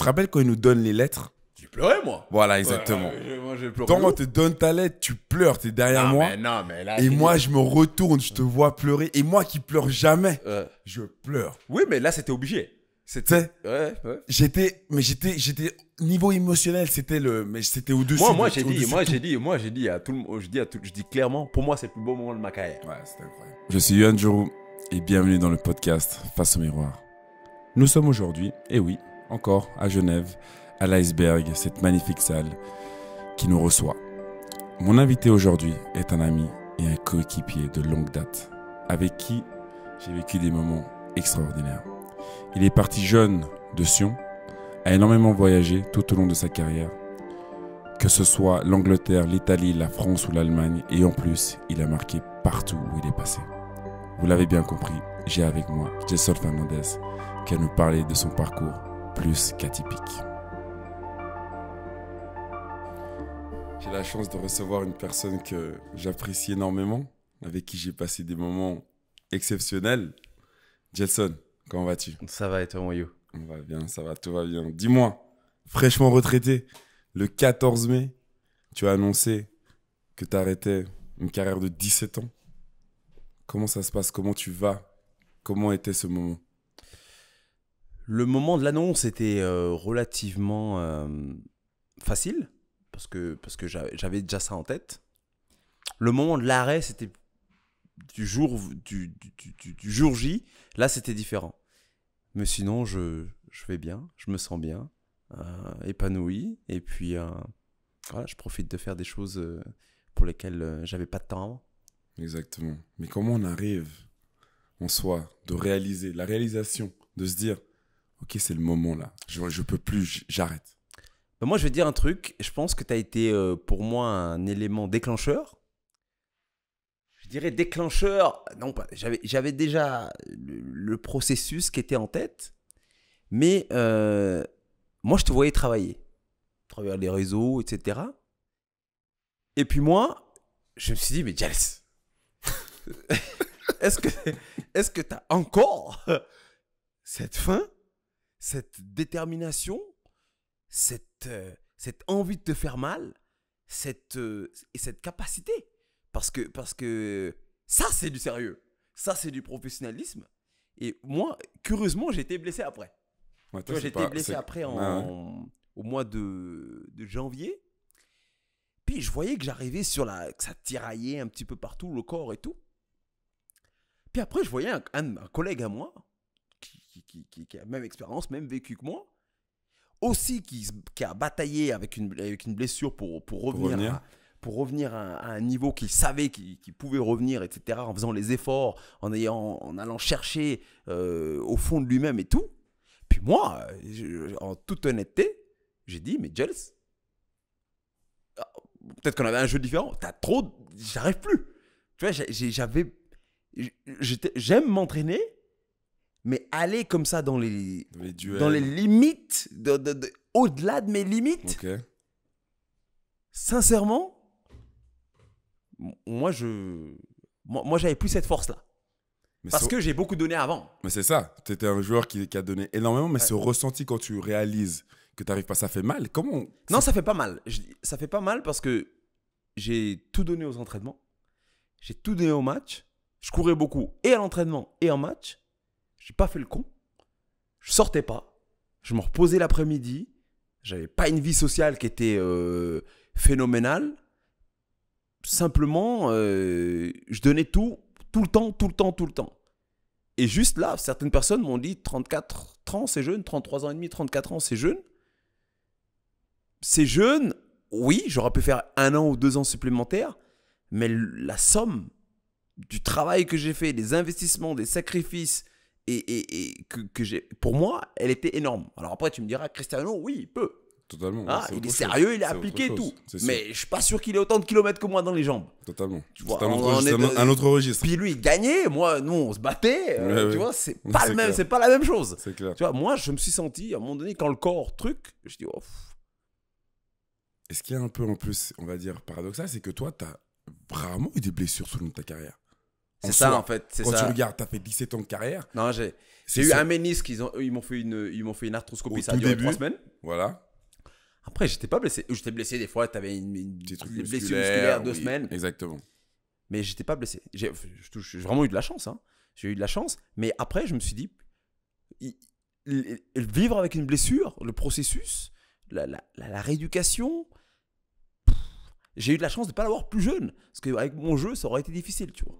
te rappelles quand il nous donne les lettres Tu pleurais, moi. Voilà, exactement. moi, te donne ta lettre, tu pleures, t'es derrière moi. et moi, je me retourne, je te vois pleurer. Et moi qui pleure jamais, je pleure. Oui, mais là, c'était obligé. C'était. Ouais, J'étais, mais j'étais, j'étais niveau émotionnel, c'était le, mais c'était au dessus. Moi, moi j'ai dit, moi j'ai dit, moi j'ai dit à tout le, je dis à tout, je dis clairement, pour moi c'est le plus beau moment de ma carrière. Ouais, c'était incroyable. Je suis Yuan Juru, et bienvenue dans le podcast Face au miroir. Nous sommes aujourd'hui, et oui, encore à Genève, à l'iceberg, cette magnifique salle qui nous reçoit. Mon invité aujourd'hui est un ami et un coéquipier de longue date, avec qui j'ai vécu des moments extraordinaires. Il est parti jeune de Sion, a énormément voyagé tout au long de sa carrière, que ce soit l'Angleterre, l'Italie, la France ou l'Allemagne, et en plus, il a marqué partout où il est passé. Vous l'avez bien compris, j'ai avec moi Jessol Fernandez qui a nous parlé de son parcours plus qu'atypique. J'ai la chance de recevoir une personne que j'apprécie énormément, avec qui j'ai passé des moments exceptionnels. Jason, comment vas-tu Ça va et toi, mon On va bien, ça va, tout va bien. Dis-moi, fraîchement retraité, le 14 mai, tu as annoncé que tu arrêtais une carrière de 17 ans. Comment ça se passe Comment tu vas Comment était ce moment le moment de l'annonce était euh, relativement euh, facile, parce que, parce que j'avais déjà ça en tête. Le moment de l'arrêt, c'était du jour, du, jour J. Là, c'était différent. Mais sinon, je, je vais bien, je me sens bien, euh, épanoui. Et puis, voilà, je profite de faire des choses pour lesquelles j'avais pas de temps. Exactement. Mais comment on arrive en soi de réaliser, la réalisation, de se dire, ok, c'est le moment là, je, je peux plus, j'arrête bah, Moi, je vais dire un truc, je pense que tu as été euh, pour moi un élément déclencheur. Je dirais déclencheur, non, j'avais déjà le, processus qui était en tête, mais euh, moi, je te voyais travailler, à travers les réseaux, etc. Et puis moi, je me suis dit, mais Jals, est-ce que est-ce que tu as encore cette faim cette détermination, cette, euh, cette envie de te faire mal, cette, euh, et cette capacité. Parce que, parce que ça, c'est du sérieux. Ça, c'est du professionnalisme. Et moi, curieusement, j'ai été blessé après. Ouais, j'ai été blessé après au mois de, de, janvier. Puis je voyais que j'arrivais sur la. que ça tiraillait un petit peu partout, le corps et tout. Puis après, je voyais un collègue à moi qui, a la même expérience, même vécu que moi, aussi qui, a bataillé avec une, avec une blessure pour, pour revenir, pour revenir. À, un niveau qu'il savait qu'il pouvait revenir, etc., en faisant les efforts, en, ayant, en allant chercher euh, au fond de lui-même et tout. Puis moi, en toute honnêteté, j'ai dit, mais Gels, ah, peut-être qu'on avait un jeu différent, t'as trop, j'arrive plus. Tu vois, j'avais, j'aime m'entraîner, mais aller comme ça dans les, dans les limites, de, de, au-delà de mes limites, sincèrement, moi, je moi, moi j'avais plus cette force-là. Parce que j'ai beaucoup donné avant. Mais c'est ça. Tu étais un joueur qui, a donné énormément, mais ce ressenti quand tu réalises que tu n'arrives pas, ça fait mal. Comment Non, ça fait pas mal. ça fait pas mal parce que j'ai tout donné aux entraînements, j'ai tout donné au match, je courais beaucoup et à l'entraînement et en match, j'ai pas fait le con. Je sortais pas. Je me reposais l'après-midi. J'avais pas une vie sociale qui était euh, phénoménale. Simplement, euh, je donnais tout, tout le temps, tout le temps, tout le temps. Et juste là, certaines personnes m'ont dit 34 ans, c'est jeune, 33 ans et demi, 34 ans, c'est jeune. C'est jeune, oui, j'aurais pu faire un an ou deux ans supplémentaires, mais la somme du travail que j'ai fait, des investissements, des sacrifices, et, que, j'ai, pour moi, elle était énorme. Alors après, tu me diras, Cristiano, oui, il peut. Totalement. Ah, il est sérieux, il a appliqué et tout. Mais je suis pas sûr qu'il ait autant de kilomètres que moi dans les jambes. Totalement. Tu un, autre registre, Puis lui, il gagnait. Moi, nous, on se battait. Euh, tu vois, c'est pas le même, c'est pas la même chose. C'est clair. Tu vois, moi, je me suis senti à un moment donné quand le corps truc, je dis. Oh, Est-ce qu'il y a un peu en plus, on va dire paradoxal, c'est que toi, tu as rarement eu des blessures tout au long de ta carrière. C'est ça, en fait. Quand tu regardes, tu as fait 17 ans de carrière. Non, j'ai eu un ménisque. Ils m'ont fait, une, ils fait une arthroscopie. ça a duré 3 semaines. Voilà. Après, j'étais pas blessé. J'étais blessé des fois. Tu avais une, blessure musculaire, deux semaines. Exactement. Mais j'étais pas blessé. J'ai vraiment eu de la chance. Hein. J'ai eu de la chance. Mais après, je me suis dit, vivre avec une blessure, le processus, la, la rééducation, j'ai eu de la chance de ne pas l'avoir plus jeune. Parce qu'avec mon jeu, ça aurait été difficile, tu vois.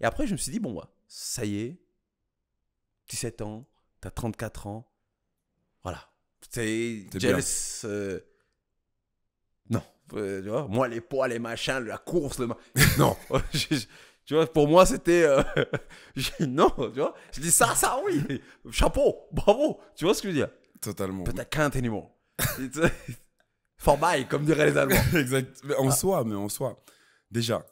Et après, je me suis dit, bon, bah, ça y est, 17 ans, t'as 34 ans. Voilà. C'est jealous. Euh, non. Euh, tu vois, moi, les poids, les machins, la course, le. non. tu vois, pour moi, c'était. Euh, non, tu vois. Je dis ça, ça, oui. Chapeau, bravo. Tu vois ce que je veux dire Totalement. Peut-être qu'un anymore. Formail, comme diraient les Allemands. exact. Mais en soi, mais en soi. Déjà,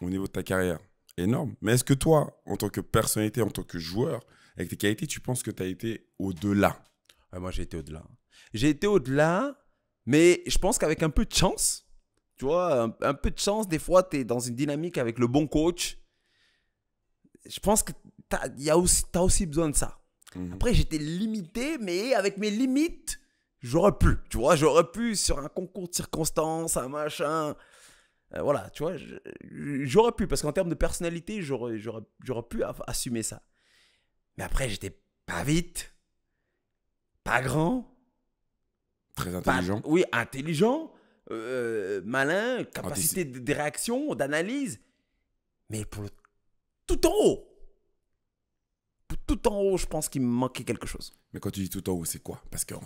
au niveau de ta carrière, énorme. Mais est-ce que toi, en tant que personnalité, en tant que joueur, avec tes qualités, tu penses que tu as été au-delà Moi, j'ai été au-delà. J'ai été au-delà, mais je pense qu'avec un peu de chance, tu vois, un, peu de chance, des fois, tu es dans une dynamique avec le bon coach. Je pense que tu as, aussi besoin de ça. Mhm. Après, j'étais limité, mais avec mes limites, j'aurais pu. Tu vois, j'aurais pu sur un concours de circonstances, un machin euh, voilà, tu vois, j'aurais pu, parce qu'en termes de personnalité, j'aurais pu assumer ça. Mais après, j'étais pas vite, pas grand. Très intelligent. oui, intelligent, euh, malin, capacité de, réaction, d'analyse. Mais pour tout en haut, tout en haut, je pense qu'il me manquait quelque chose. Mais quand tu dis tout en haut, c'est quoi Parce qu'en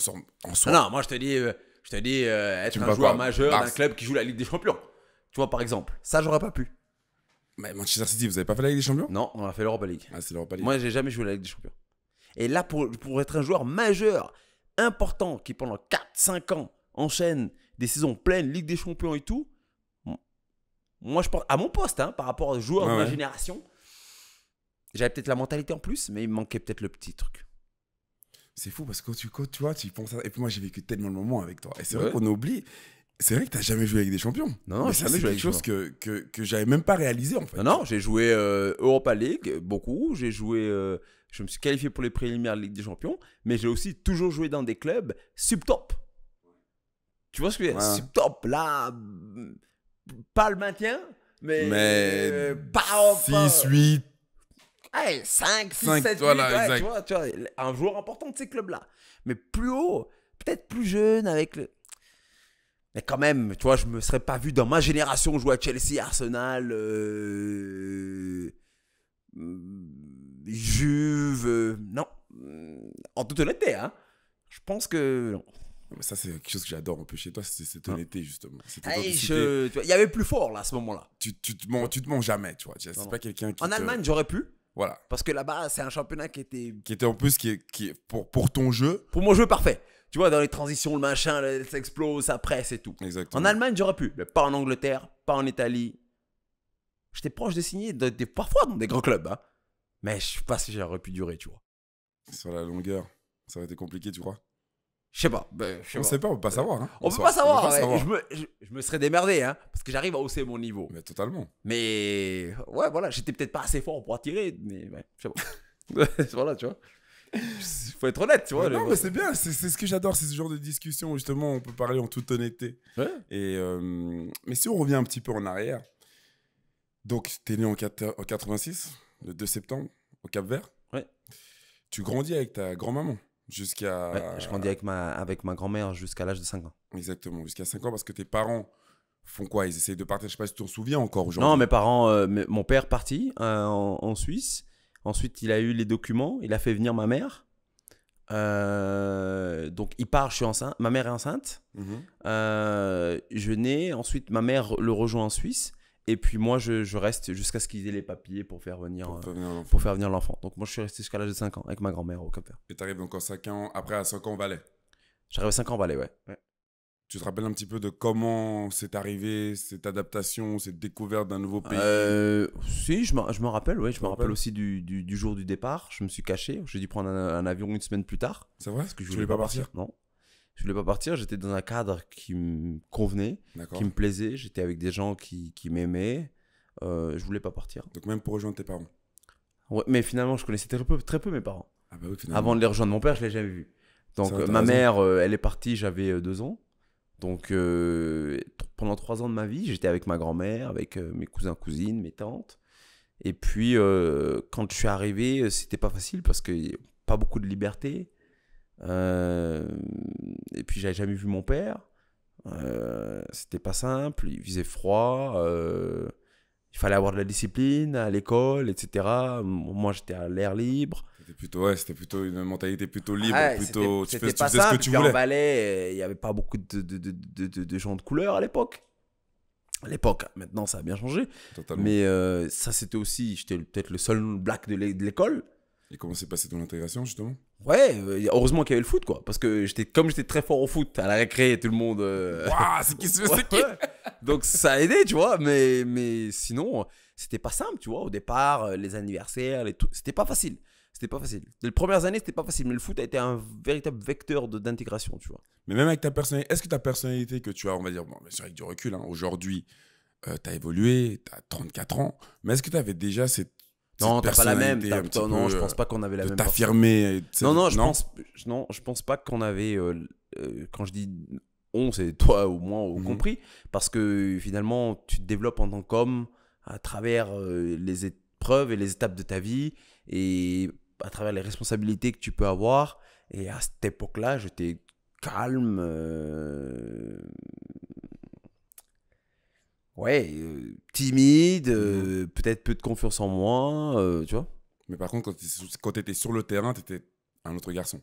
en soi. Non, moi je te dis, euh, je te dis être un joueur majeur bah, d'un club qui joue la Ligue des Champions. Tu vois, par exemple, ça, j'aurais pas pu. Mais Manchester City, vous avez pas fait la Ligue des Champions Non, on a fait l'Europa League. Ah, c'est l'Europa League. Moi, j'ai jamais joué la Ligue des Champions. Et là, pour, pour être un joueur majeur, important, qui pendant 4-5 ans enchaîne des saisons pleines, Ligue des Champions et tout, moi, je pense, à mon poste, hein, par rapport aux joueurs de ma génération, j'avais peut-être la mentalité en plus, mais il manquait peut-être le petit truc. C'est fou parce que quand tu, quand, tu vois, tu penses à... Et puis moi, j'ai vécu tellement de moments avec toi. Et c'est vrai qu'on oublie. C'est vrai que tu n'as jamais joué avec des champions. Non, non, ça c'est quelque chose hein. que, que, que j'avais même pas réalisé en fait. Non, non, j'ai joué euh, Europa League beaucoup. J'ai joué, euh, je me suis qualifié pour les préliminaires de Ligue des Champions, mais j'ai aussi toujours joué dans des clubs sub-top. Tu vois ce que je veux dire Sub-top, là, pas le maintien, mais, mais 6, 8. 5, 6, 7, tu, vois, tu vois, un joueur important de ces clubs-là. Mais plus haut, peut-être plus jeune, avec le mais quand même, tu vois, je me serais pas vu dans ma génération jouer à Chelsea, Arsenal, euh, Juve. Euh, non. En toute honnêteté, hein. Je pense que Ça, c'est quelque chose que j'adore un peu chez toi, c'est cette hein. honnêteté, justement. il y avait plus fort, là, à ce moment-là. Tu, tu, te, mens, tu te jamais, tu vois. pas quelqu'un En Allemagne, j'aurais pu. Voilà. Parce que là-bas, c'est un championnat qui était. Qui était en plus, qui qui pour, pour ton jeu. Pour mon jeu parfait tu vois, dans les transitions, le machin, ça explose, ça presse et tout. En Allemagne, j'aurais pu, mais pas en Angleterre, pas en Italie. J'étais proche de signer de, parfois dans des grands clubs, hein. mais je sais pas si j'aurais pu durer, tu vois. Sur la longueur, ça aurait été compliqué, tu crois je sais pas. Ben, on pas. sait pas, on peut pas euh, savoir. Hein. on, peut pas savoir, peut pas savoir. Je, me, serais démerdé, hein, parce que j'arrive à hausser mon niveau. Mais totalement. Mais ouais, voilà, j'étais peut-être pas assez fort pour attirer, mais ouais, voilà, tu vois faut être honnête, tu vois. non, c'est bien, c'est ce que j'adore, c'est ce genre de discussion justement on peut parler en toute honnêteté. Et, euh, mais si on revient un petit peu en arrière, donc tu es né en, 86, le 2 septembre, au Cap-Vert. Ouais. Tu grandis avec ta grand-maman jusqu'à. je grandis avec ma, avec ma grand-mère jusqu'à l'âge de 5 ans. Exactement, jusqu'à 5 ans parce que tes parents font quoi Ils essayent de partir, je sais pas si tu te souviens encore aujourd'hui. Non, mes parents, euh, mon père partit euh, en, Suisse. Ensuite, il a eu les documents, il a fait venir ma mère. Euh, donc, il part, je suis enceinte, ma mère est enceinte. Mhm. Euh, je nais, ensuite, ma mère le rejoint en Suisse. Et puis moi, je, reste jusqu'à ce qu'ils aient les papiers pour faire venir, euh, pour, faire venir l'enfant. Donc moi, je suis resté jusqu'à l'âge de 5 ans avec ma grand-mère au Cap-Vert. Et arrives donc en 5 ans, après à 5 ans au Valais J'arrive à 5 ans au Valais, ouais. ouais. Tu te rappelles un petit peu de comment c'est arrivé, cette adaptation, cette découverte d'un nouveau pays euh, Si, je me rappelle, oui, je me rappelle aussi du, du, jour du départ. Je me suis caché, j'ai dû prendre un, avion une semaine plus tard. C'est vrai Parce que je voulais, voulais pas partir. Non. Je voulais pas partir, j'étais dans un cadre qui me convenait, qui me plaisait, j'étais avec des gens qui, qui m'aimaient, euh, je voulais pas partir. Donc même pour rejoindre tes parents Ouais, mais finalement, je connaissais très peu, très peu mes parents. Ah bah oui, Avant de les rejoindre, mon père, je l'ai jamais vu. Donc euh, ma mère, euh, elle est partie, j'avais euh, deux ans. Donc euh, pendant trois ans de ma vie, j'étais avec ma grand-mère, avec euh, mes cousins, cousines, mes tantes. Et puis euh, quand je suis arrivé, c'était pas facile parce que pas beaucoup de liberté. et puis j'avais jamais vu mon père. c'était pas simple, il faisait froid. il fallait avoir de la discipline à l'école, etc. Moi j'étais à l'air libre. C'était plutôt, c'était plutôt une mentalité plutôt libre, plutôt tu, fais, faisais ce que tu voulais. En Valais, euh, il n'y avait pas beaucoup de, gens de couleur à l'époque. À l'époque, hein, maintenant ça a bien changé. Mais euh, ça, c'était aussi, j'étais peut-être le seul black de l'école. Et comment s'est passé ton intégration justement Ouais, euh, heureusement qu'il y avait le foot quoi, parce que j'étais comme j'étais très fort au foot à la récré, tout le monde. Waouh, c'est qui c'est qui Donc ça a aidé, tu vois, mais mais sinon c'était pas simple, tu vois. Au départ, les anniversaires, les c'était pas facile c'était pas facile. Les premières années, c'était pas facile, mais le foot a été un véritable vecteur d'intégration, tu vois. Mais même avec ta personnalité, est-ce que ta personnalité que tu as, on va dire, bon, c'est avec du recul, hein, aujourd'hui, euh, tu as évolué, tu as 34 ans, mais est-ce que tu avais déjà cette. Non, t'as pas la même. non, je euh, pense pas qu'on avait la de même. T'affirmer. Non, non, je non pense, non, je pense pas qu'on avait. Euh, quand je dis on, c'est toi au moins au mhm. compris, parce que finalement, tu te développes en tant qu'homme à travers les épreuves et les étapes de ta vie, et à travers les responsabilités que tu peux avoir. Et à cette époque-là, j'étais calme. Euh, ouais, euh, timide, euh, mhm. peut-être peu de confiance en moi, tu vois. Mais par contre, quand tu étais sur le terrain, tu étais un autre garçon.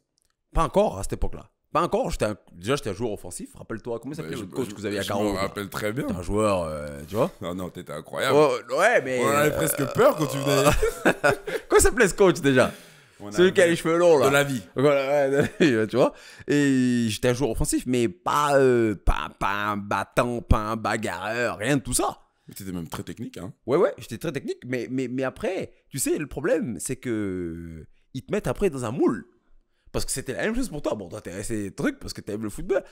Pas encore à cette époque-là. Pas encore, déjà j'étais un joueur offensif. Rappelle-toi, comment ça s'appelait le coach que vous aviez à Caro Je me rappelle très bien. T'es un joueur, euh, tu vois Non, non, t'étais incroyable. Oh, ouais, mais. On avait euh, presque peur quand tu venais. comment s'appelait ce coach déjà Celui qui a les cheveux longs, là. De la vie. Voilà, ouais, tu vois. Et j'étais un joueur offensif, mais pas, euh, pas, pas un battant, pas un bagarreur, rien de tout ça. Mais t'étais même très technique, hein. Ouais, ouais, j'étais très technique, mais, mais, mais après, tu sais, le problème, c'est que. Ils te mettent après dans un moule. Parce que c'était la même chose pour toi. Bon, toi, t'es resté des trucs parce que t'aimes le football.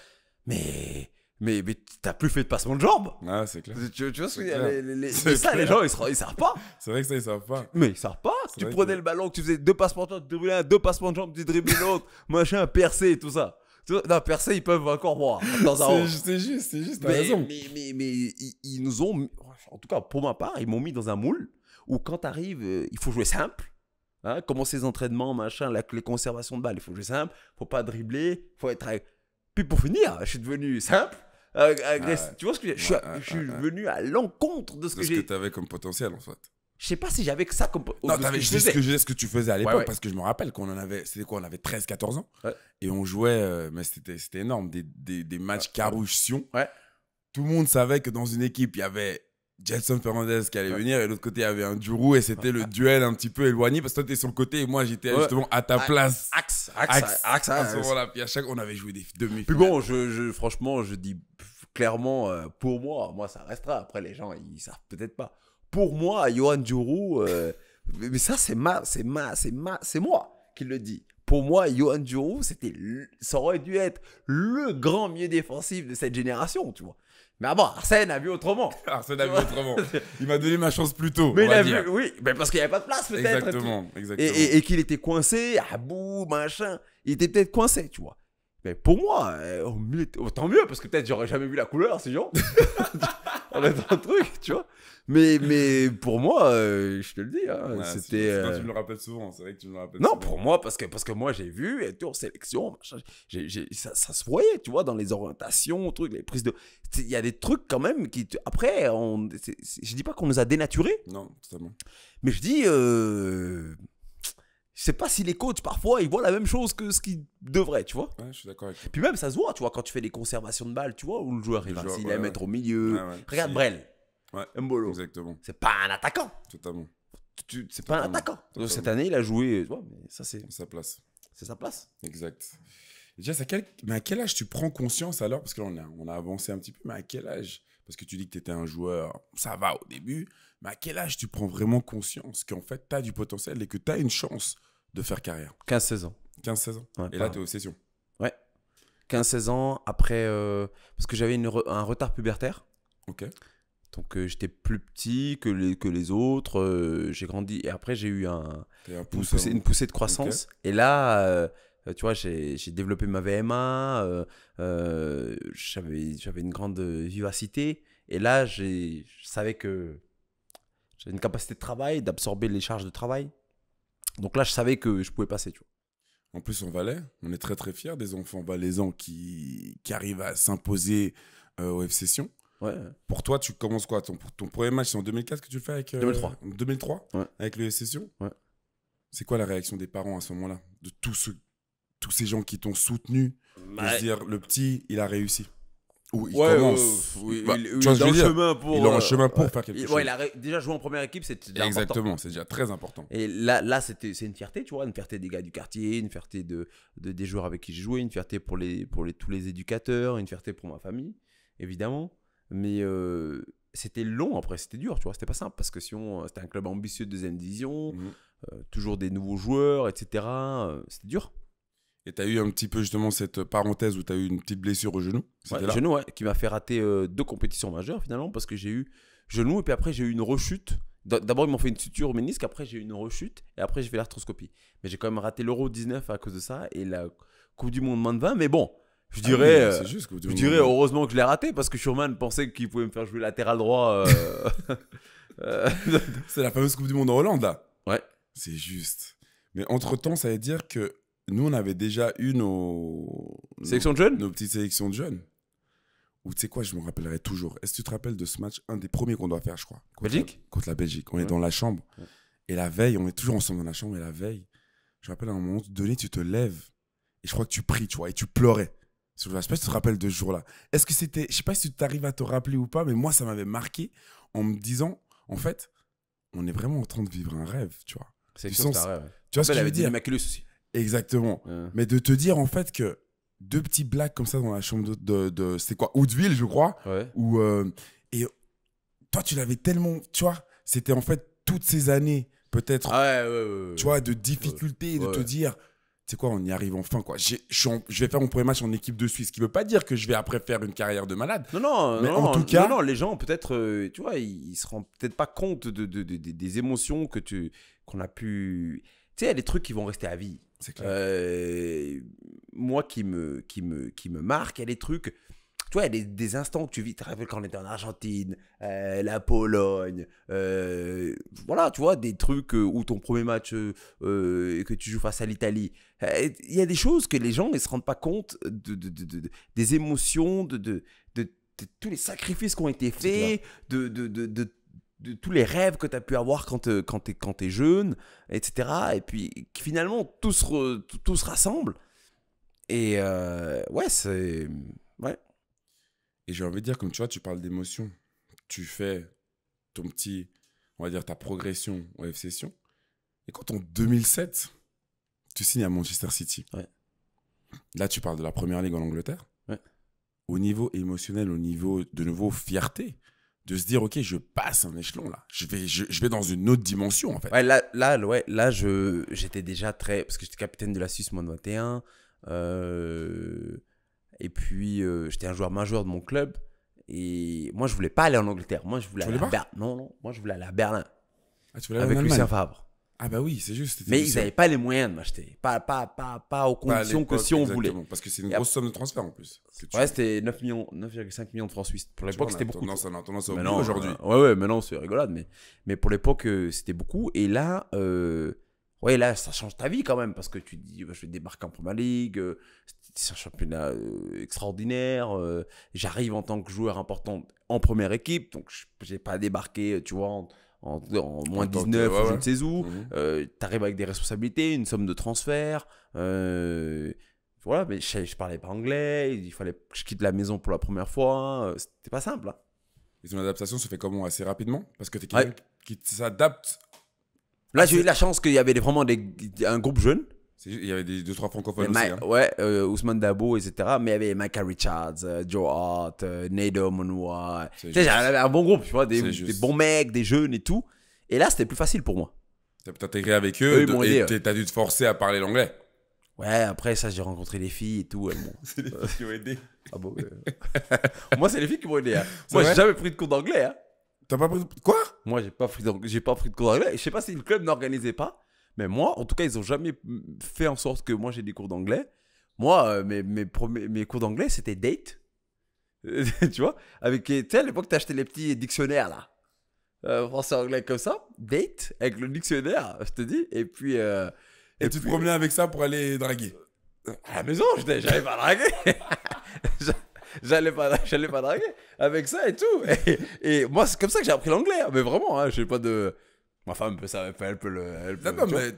Mais mais, t'as plus fait de passement de jambes. Ah, c'est clair. Tu, vois ce que les, dire? les ça, les gens, ils, se, savent pas. c'est vrai que ça, ils savent pas. Mais ils savent pas. Tu prenais le ballon, tu faisais deux passements de jambes, tu dribblais un, deux passements de jambes, tu dribblais l'autre, machin, percé, tout ça. Non, percé, ils peuvent encore voir. C'est juste, c'est juste, t'as raison. Mais, mais, mais ils, nous ont. En tout cas, pour ma part, ils m'ont mis dans un moule où quand t'arrives, euh, il faut jouer simple. Hein, comment ces entraînements, machin, la, les conservations de balles. Il faut jouer simple, faut pas dribbler, faut être. Puis pour finir, je suis devenu simple. Euh, euh, ah tu vois ce que je, je, suis venu à l'encontre de ce de que, que Ce que avais comme potentiel en fait. Je sais pas si j'avais que ça comme. Non, avais juste ce que, tu faisais à l'époque parce que je me rappelle qu'on en avait. C'était quoi On avait 13-14 ans et on jouait, euh, mais c'était énorme, des, des, des matchs Carouche-Sion. Tout le monde savait que dans une équipe, il y avait Jason Fernandez qui allait venir et de l'autre côté il y avait un Duru et c'était le duel un petit peu éloigné parce que toi t'es sur le côté et moi j'étais justement à ta place. Axe, axe, axe. axe, on avait joué des demi. Puis bon, je, franchement, je dis clairement euh, pour moi, moi ça restera. Après les gens ils savent peut-être pas. Pour moi, Johan Duru, euh, mais ça c'est ma, c'est ma, c'est ma, c'est moi qui le dis pour moi, Johan Duru, c'était, ça aurait dû être le grand mieux défensif de cette génération, tu vois. Mais avant, ah Arsène a vu autrement. Arsène a vu autrement. Il m'a donné ma chance plus tôt. Mais il a vu, oui, mais parce qu'il n'y avait pas de place peut-être. Exactement, exactement. Et, qu'il était coincé, à bout, machin. Il était peut-être coincé, tu vois. Mais pour moi, euh, tant mieux, parce que peut-être j'aurais jamais vu la couleur, ces gens. On est dans le truc, tu vois. Mais, mais pour moi, euh, je te le dis, hein, c'était. Euh, tu me le rappelles souvent, c'est vrai que tu me le rappelles. Non, pour moi, parce que, parce que moi, j'ai vu, et tout, en sélection, ça, se voyait, tu vois, dans les orientations, trucs, les prises de. Il y a des trucs quand même qui. Après, on, ne je dis pas qu'on nous a dénaturés. Non, totalement. Mais je dis. Euh... Je sais pas si les coachs, parfois, ils voient la même chose que ce qu'ils devraient, tu vois. Ouais, je suis d'accord avec toi. Puis même, ça se voit, tu vois, quand tu fais des conservations de balles, tu vois, où le joueur, il va, s'il mettre au milieu. Regarde Brel. Ouais. Mbolo. Exactement. C'est pas un attaquant. Totalement. C'est pas un attaquant. Cette année, il a joué. mais ça, c'est. Sa place. C'est sa place. Exact. déjà, à quel... Mais à quel âge tu prends conscience alors Parce que là, on a, on a avancé un petit peu, mais à quel âge Parce que tu dis que tu étais un joueur, ça va au début, mais à quel âge tu prends vraiment conscience qu'en fait, tu as du potentiel et que tu as une chance de faire carrière 15-16 ans. 15-16 ans. et là, tu es aux sessions. Ouais. 15-16 ans, après. Euh, parce que j'avais un retard pubertaire. Ok. Donc euh, j'étais plus petit que les, autres, euh, j'ai grandi et après j'ai eu un, une, poussée, de croissance. Et là, euh, tu vois, j'ai développé ma VMA, j'avais une grande vivacité et là, je savais que j'avais une capacité de travail, d'absorber les charges de travail. Donc là, je savais que je pouvais passer, tu vois. En plus, on Valais, on est très très fiers des enfants valaisans qui, qui arrivent à s'imposer au F-Session. Pour toi, tu commences quoi ton, ton premier match, c'est en 2004 que tu le fais avec. 2003. Euh, 2003 Avec les sessions C'est quoi la réaction des parents à ce moment-là De tous, tous ces gens qui t'ont soutenu bah, dire le petit, il a réussi ou il commence. Bah, il, a chemin pour. Euh, chemin pour faire quelque chose. il a déjà joué en première équipe, c'est déjà Exactement, c'est déjà très important. Et là, là c'est une fierté, tu vois, une fierté des gars du quartier, une fierté de, de des joueurs avec qui j'ai joué, une fierté pour, les, pour les, tous les éducateurs, une fierté pour ma famille, évidemment. Mais euh, c'était long après, c'était dur, tu vois, c'était pas simple parce que on euh, c'était un club ambitieux de deuxième division, mhm. euh, toujours des nouveaux joueurs, etc. c'était dur. Et tu as eu un petit peu justement cette parenthèse où tu as eu une petite blessure au genou. Ouais, genou, qui m'a fait rater deux compétitions majeures finalement parce que j'ai eu genou et puis après j'ai eu une rechute. D'abord, ils m'ont fait une suture au ménisque, après j'ai eu une rechute et après j'ai fait l'arthroscopie. Mais j'ai quand même raté l'Euro 19 à cause de ça et la Coupe du Monde moins de 20. Mais bon, je ah dirais, euh, je dirais heureusement que je l'ai raté parce que Schumann pensait qu'il pouvait me faire jouer latéral droit. Euh, euh, c'est la fameuse Coupe du Monde en Hollande, là. Ouais. C'est juste. Mais entre-temps, ça veut dire que nous, on avait déjà eu nos. Sélections de jeunes Nos petites sélections de jeunes. Ou tu sais quoi, je me rappellerai toujours. Est-ce que tu te rappelles de ce match, un des premiers qu'on doit faire, je crois Belgique Contre la Belgique. On est dans la chambre. Et la veille, on est toujours ensemble dans la chambre, et la veille, je me rappelle à un moment donné, tu te lèves. Et je crois que tu pries, tu vois, et tu pleurais. Je ne sais pas si tu te rappelles de ce jour-là. Est-ce que c'était. Je sais pas si tu t'arrives à te rappeler ou pas, mais moi, ça m'avait marqué en me disant, en fait, on est vraiment en train de vivre un rêve, tu vois. C'est du sens. Un rêve. Tu vois ce que je veux dire Maculus aussi. Exactement. Mais de te dire, en fait, que deux petits blagues comme ça dans la chambre de. de, c'est quoi Hauteville, je crois. Euh, et toi, tu l'avais tellement. Tu vois, c'était en fait toutes ces années, peut-être. Ah ouais, ouais, Tu vois, de difficultés, de te dire c'est quoi, on y arrive enfin, quoi. Je vais faire mon premier match en équipe de Suisse, ce qui veut pas dire que je vais après faire une carrière de malade. Non, non, mais en tout cas, non, les gens, peut-être, euh, tu vois, ils, ne se rendent peut-être pas compte de, des émotions que tu, qu'on a pu. Tu sais, il y a des trucs qui vont rester à vie. C'est clair. Euh, moi qui me, qui me, qui me marque, il y a des trucs tu vois, des, des instants que tu vis. Tu te rappelles quand on était en Argentine, euh, la Pologne, euh, voilà, tu vois, des trucs euh, où ton premier match que tu joues face à l'Italie. Il y a des choses que les gens ne se rendent pas compte de, de, de, des émotions, de, tous les sacrifices qui ont été faits, de, de tous les rêves que tu as pu avoir quand tu quand es, es jeune, etc. Et puis finalement, tout se, tout, se rassemble. Et ouais, c'est et j'ai envie de dire, comme tu vois, tu parles d'émotion. Tu fais ton petit, on va dire, ta progression en FC Et quand en 2007, tu signes à Manchester City. Là, tu parles de la première ligue en Angleterre. Au niveau émotionnel, au niveau, de nouveau, fierté de se dire ok je passe un échelon là je vais je, vais dans une autre dimension en fait là là ouais là j'étais déjà très parce que j'étais capitaine de la Suisse moins 21 euh, et puis, euh, j'étais un joueur majeur de mon club. Et moi, je voulais pas aller en Angleterre. Moi, je voulais, aller à Berlin. Non, non, moi, je voulais aller à Berlin. Ah, tu voulais aller avec Lucien Favre. Ah bah oui, c'est juste. Mais ils n'avaient pas les moyens de m'acheter. Pas, pas, pas, aux conditions que si on voulait. Parce que c'est une grosse somme de transfert en plus. Ouais, c'était 9,5 millions, millions de francs suisses. Pour l'époque, c'était beaucoup. Non, aujourd'hui. Euh, ouais, ouais, maintenant, c'est rigolade. Mais, mais pour l'époque, euh, c'était beaucoup. Et là, Ouais, là, ça change ta vie quand même, parce que tu dis, bah, je vais débarquer en première ligue, euh, c'est un championnat euh, extraordinaire, euh, j'arrive en tant que joueur important en première équipe, donc j'ai pas débarqué, tu vois, en, moins 19 je ne sais où. Mmh tu arrives avec des responsabilités, une somme de transfert, voilà, mais je, ne parlais pas anglais, il fallait que je quitte la maison pour la première fois, c'était pas simple. Hein. Et ton adaptation se fait comment Assez rapidement Parce que es quelqu'un qui s'adapte Là, j'ai eu la chance qu'il y avait vraiment des, un groupe jeune. Il y avait des, deux, trois francophones aussi. Hein. Ouais, euh, Ousmane Dabo, etc. Mais il y avait Micah Richards, euh, Joe Hart, euh, Nado sais, J'avais un bon groupe, tu vois, des, bons mecs, des jeunes et tout. Et là, c'était plus facile pour moi. T'as t'intégrer avec eux, eux et t'as dû te forcer à parler l'anglais. Ouais, après ça, j'ai rencontré des filles et tout. c'est les filles qui m'ont aidé. Ah bon, bah Moi, c'est les filles qui m'ont aidé. Hein. Moi, j'ai jamais pris de cours d'anglais. Hein. T'as pas pris. Quoi Moi, j'ai pas pris, j'ai pas pris de cours d'anglais. Je sais pas si le club n'organisait pas, mais moi, en tout cas, ils ont jamais fait en sorte que moi j'ai des cours d'anglais. Moi, euh, mes, mes, premiers, mes cours d'anglais, c'était date. tu vois Avec, tu sais, à l'époque, t'achetais les petits dictionnaires là. Euh, français-anglais comme ça. Date avec le dictionnaire, je te dis. Et puis. Euh, et, tu te promenais avec ça pour aller draguer À la maison, j'avais pas draguer j'allais pas, j'allais pas draguer avec ça et tout. Et, moi, c'est comme ça que j'ai appris l'anglais. Hein. Mais vraiment, hein, j'ai pas de. Ma femme peut ça, elle peut le. Elle peut,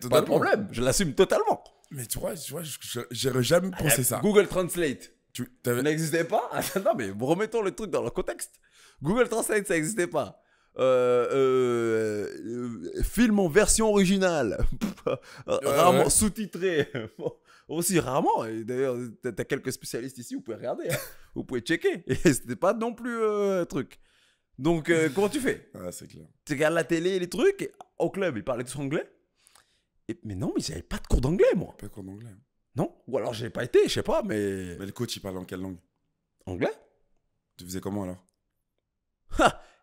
pas de problème. Je l'assume totalement. Mais tu vois, tu vois, j'aurais jamais ah, pensé ça. Google Translate. Tu n'existait pas ah, Non, mais remettons le truc dans le contexte. Google Translate, ça n'existait pas. Euh, euh, euh, film en version originale, rarement sous-titré aussi rarement. Et d'ailleurs, t'as quelques spécialistes ici, vous pouvez regarder, hein. vous pouvez checker. Et c'était pas non plus un euh, truc. Donc, euh, comment tu fais ah, c'est clair. Tu regardes la télé et les trucs. au club, ils parlaient tous anglais. Et, mais non, mais j'avais pas de cours d'anglais, moi. Pas de cours d'anglais. Non Ou alors, j'ai pas été, je sais pas, mais. Mais le coach, il parlait en quelle langue Anglais Tu faisais comment alors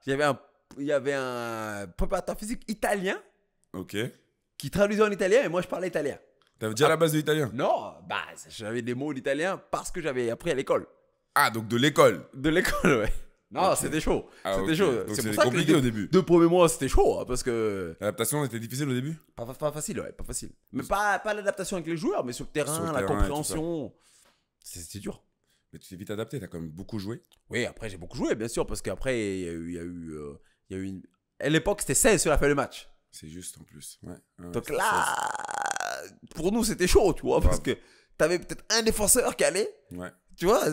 J'avais un. Il y avait un préparateur physique italien. Ok. Qui traduisait en italien et moi je parlais italien. T'avais déjà la base de l'italien Non, bah, j'avais des mots d'italien parce que j'avais appris à l'école. Ah, donc de l'école De l'école, ouais. Non, c'était chaud. Ah, c'était chaud. C'est pour ça compliqué au début. Deux premiers mois, c'était chaud hein, parce que. L'adaptation était difficile au début pas, facile, ouais, pas facile. Mais pas, pas l'adaptation avec les joueurs, mais sur le terrain, la compréhension. C'était dur. Mais tu t'es vite adapté, t'as quand même beaucoup joué. Oui, après j'ai beaucoup joué, bien sûr, parce qu'après, il y a eu. il y a eu euh, À l'époque, c'était 16 sur la fin le match. C'est juste en plus. Donc là, pour nous, c'était chaud, tu vois, parce que t'avais peut-être un défenseur qui allait. Tu vois,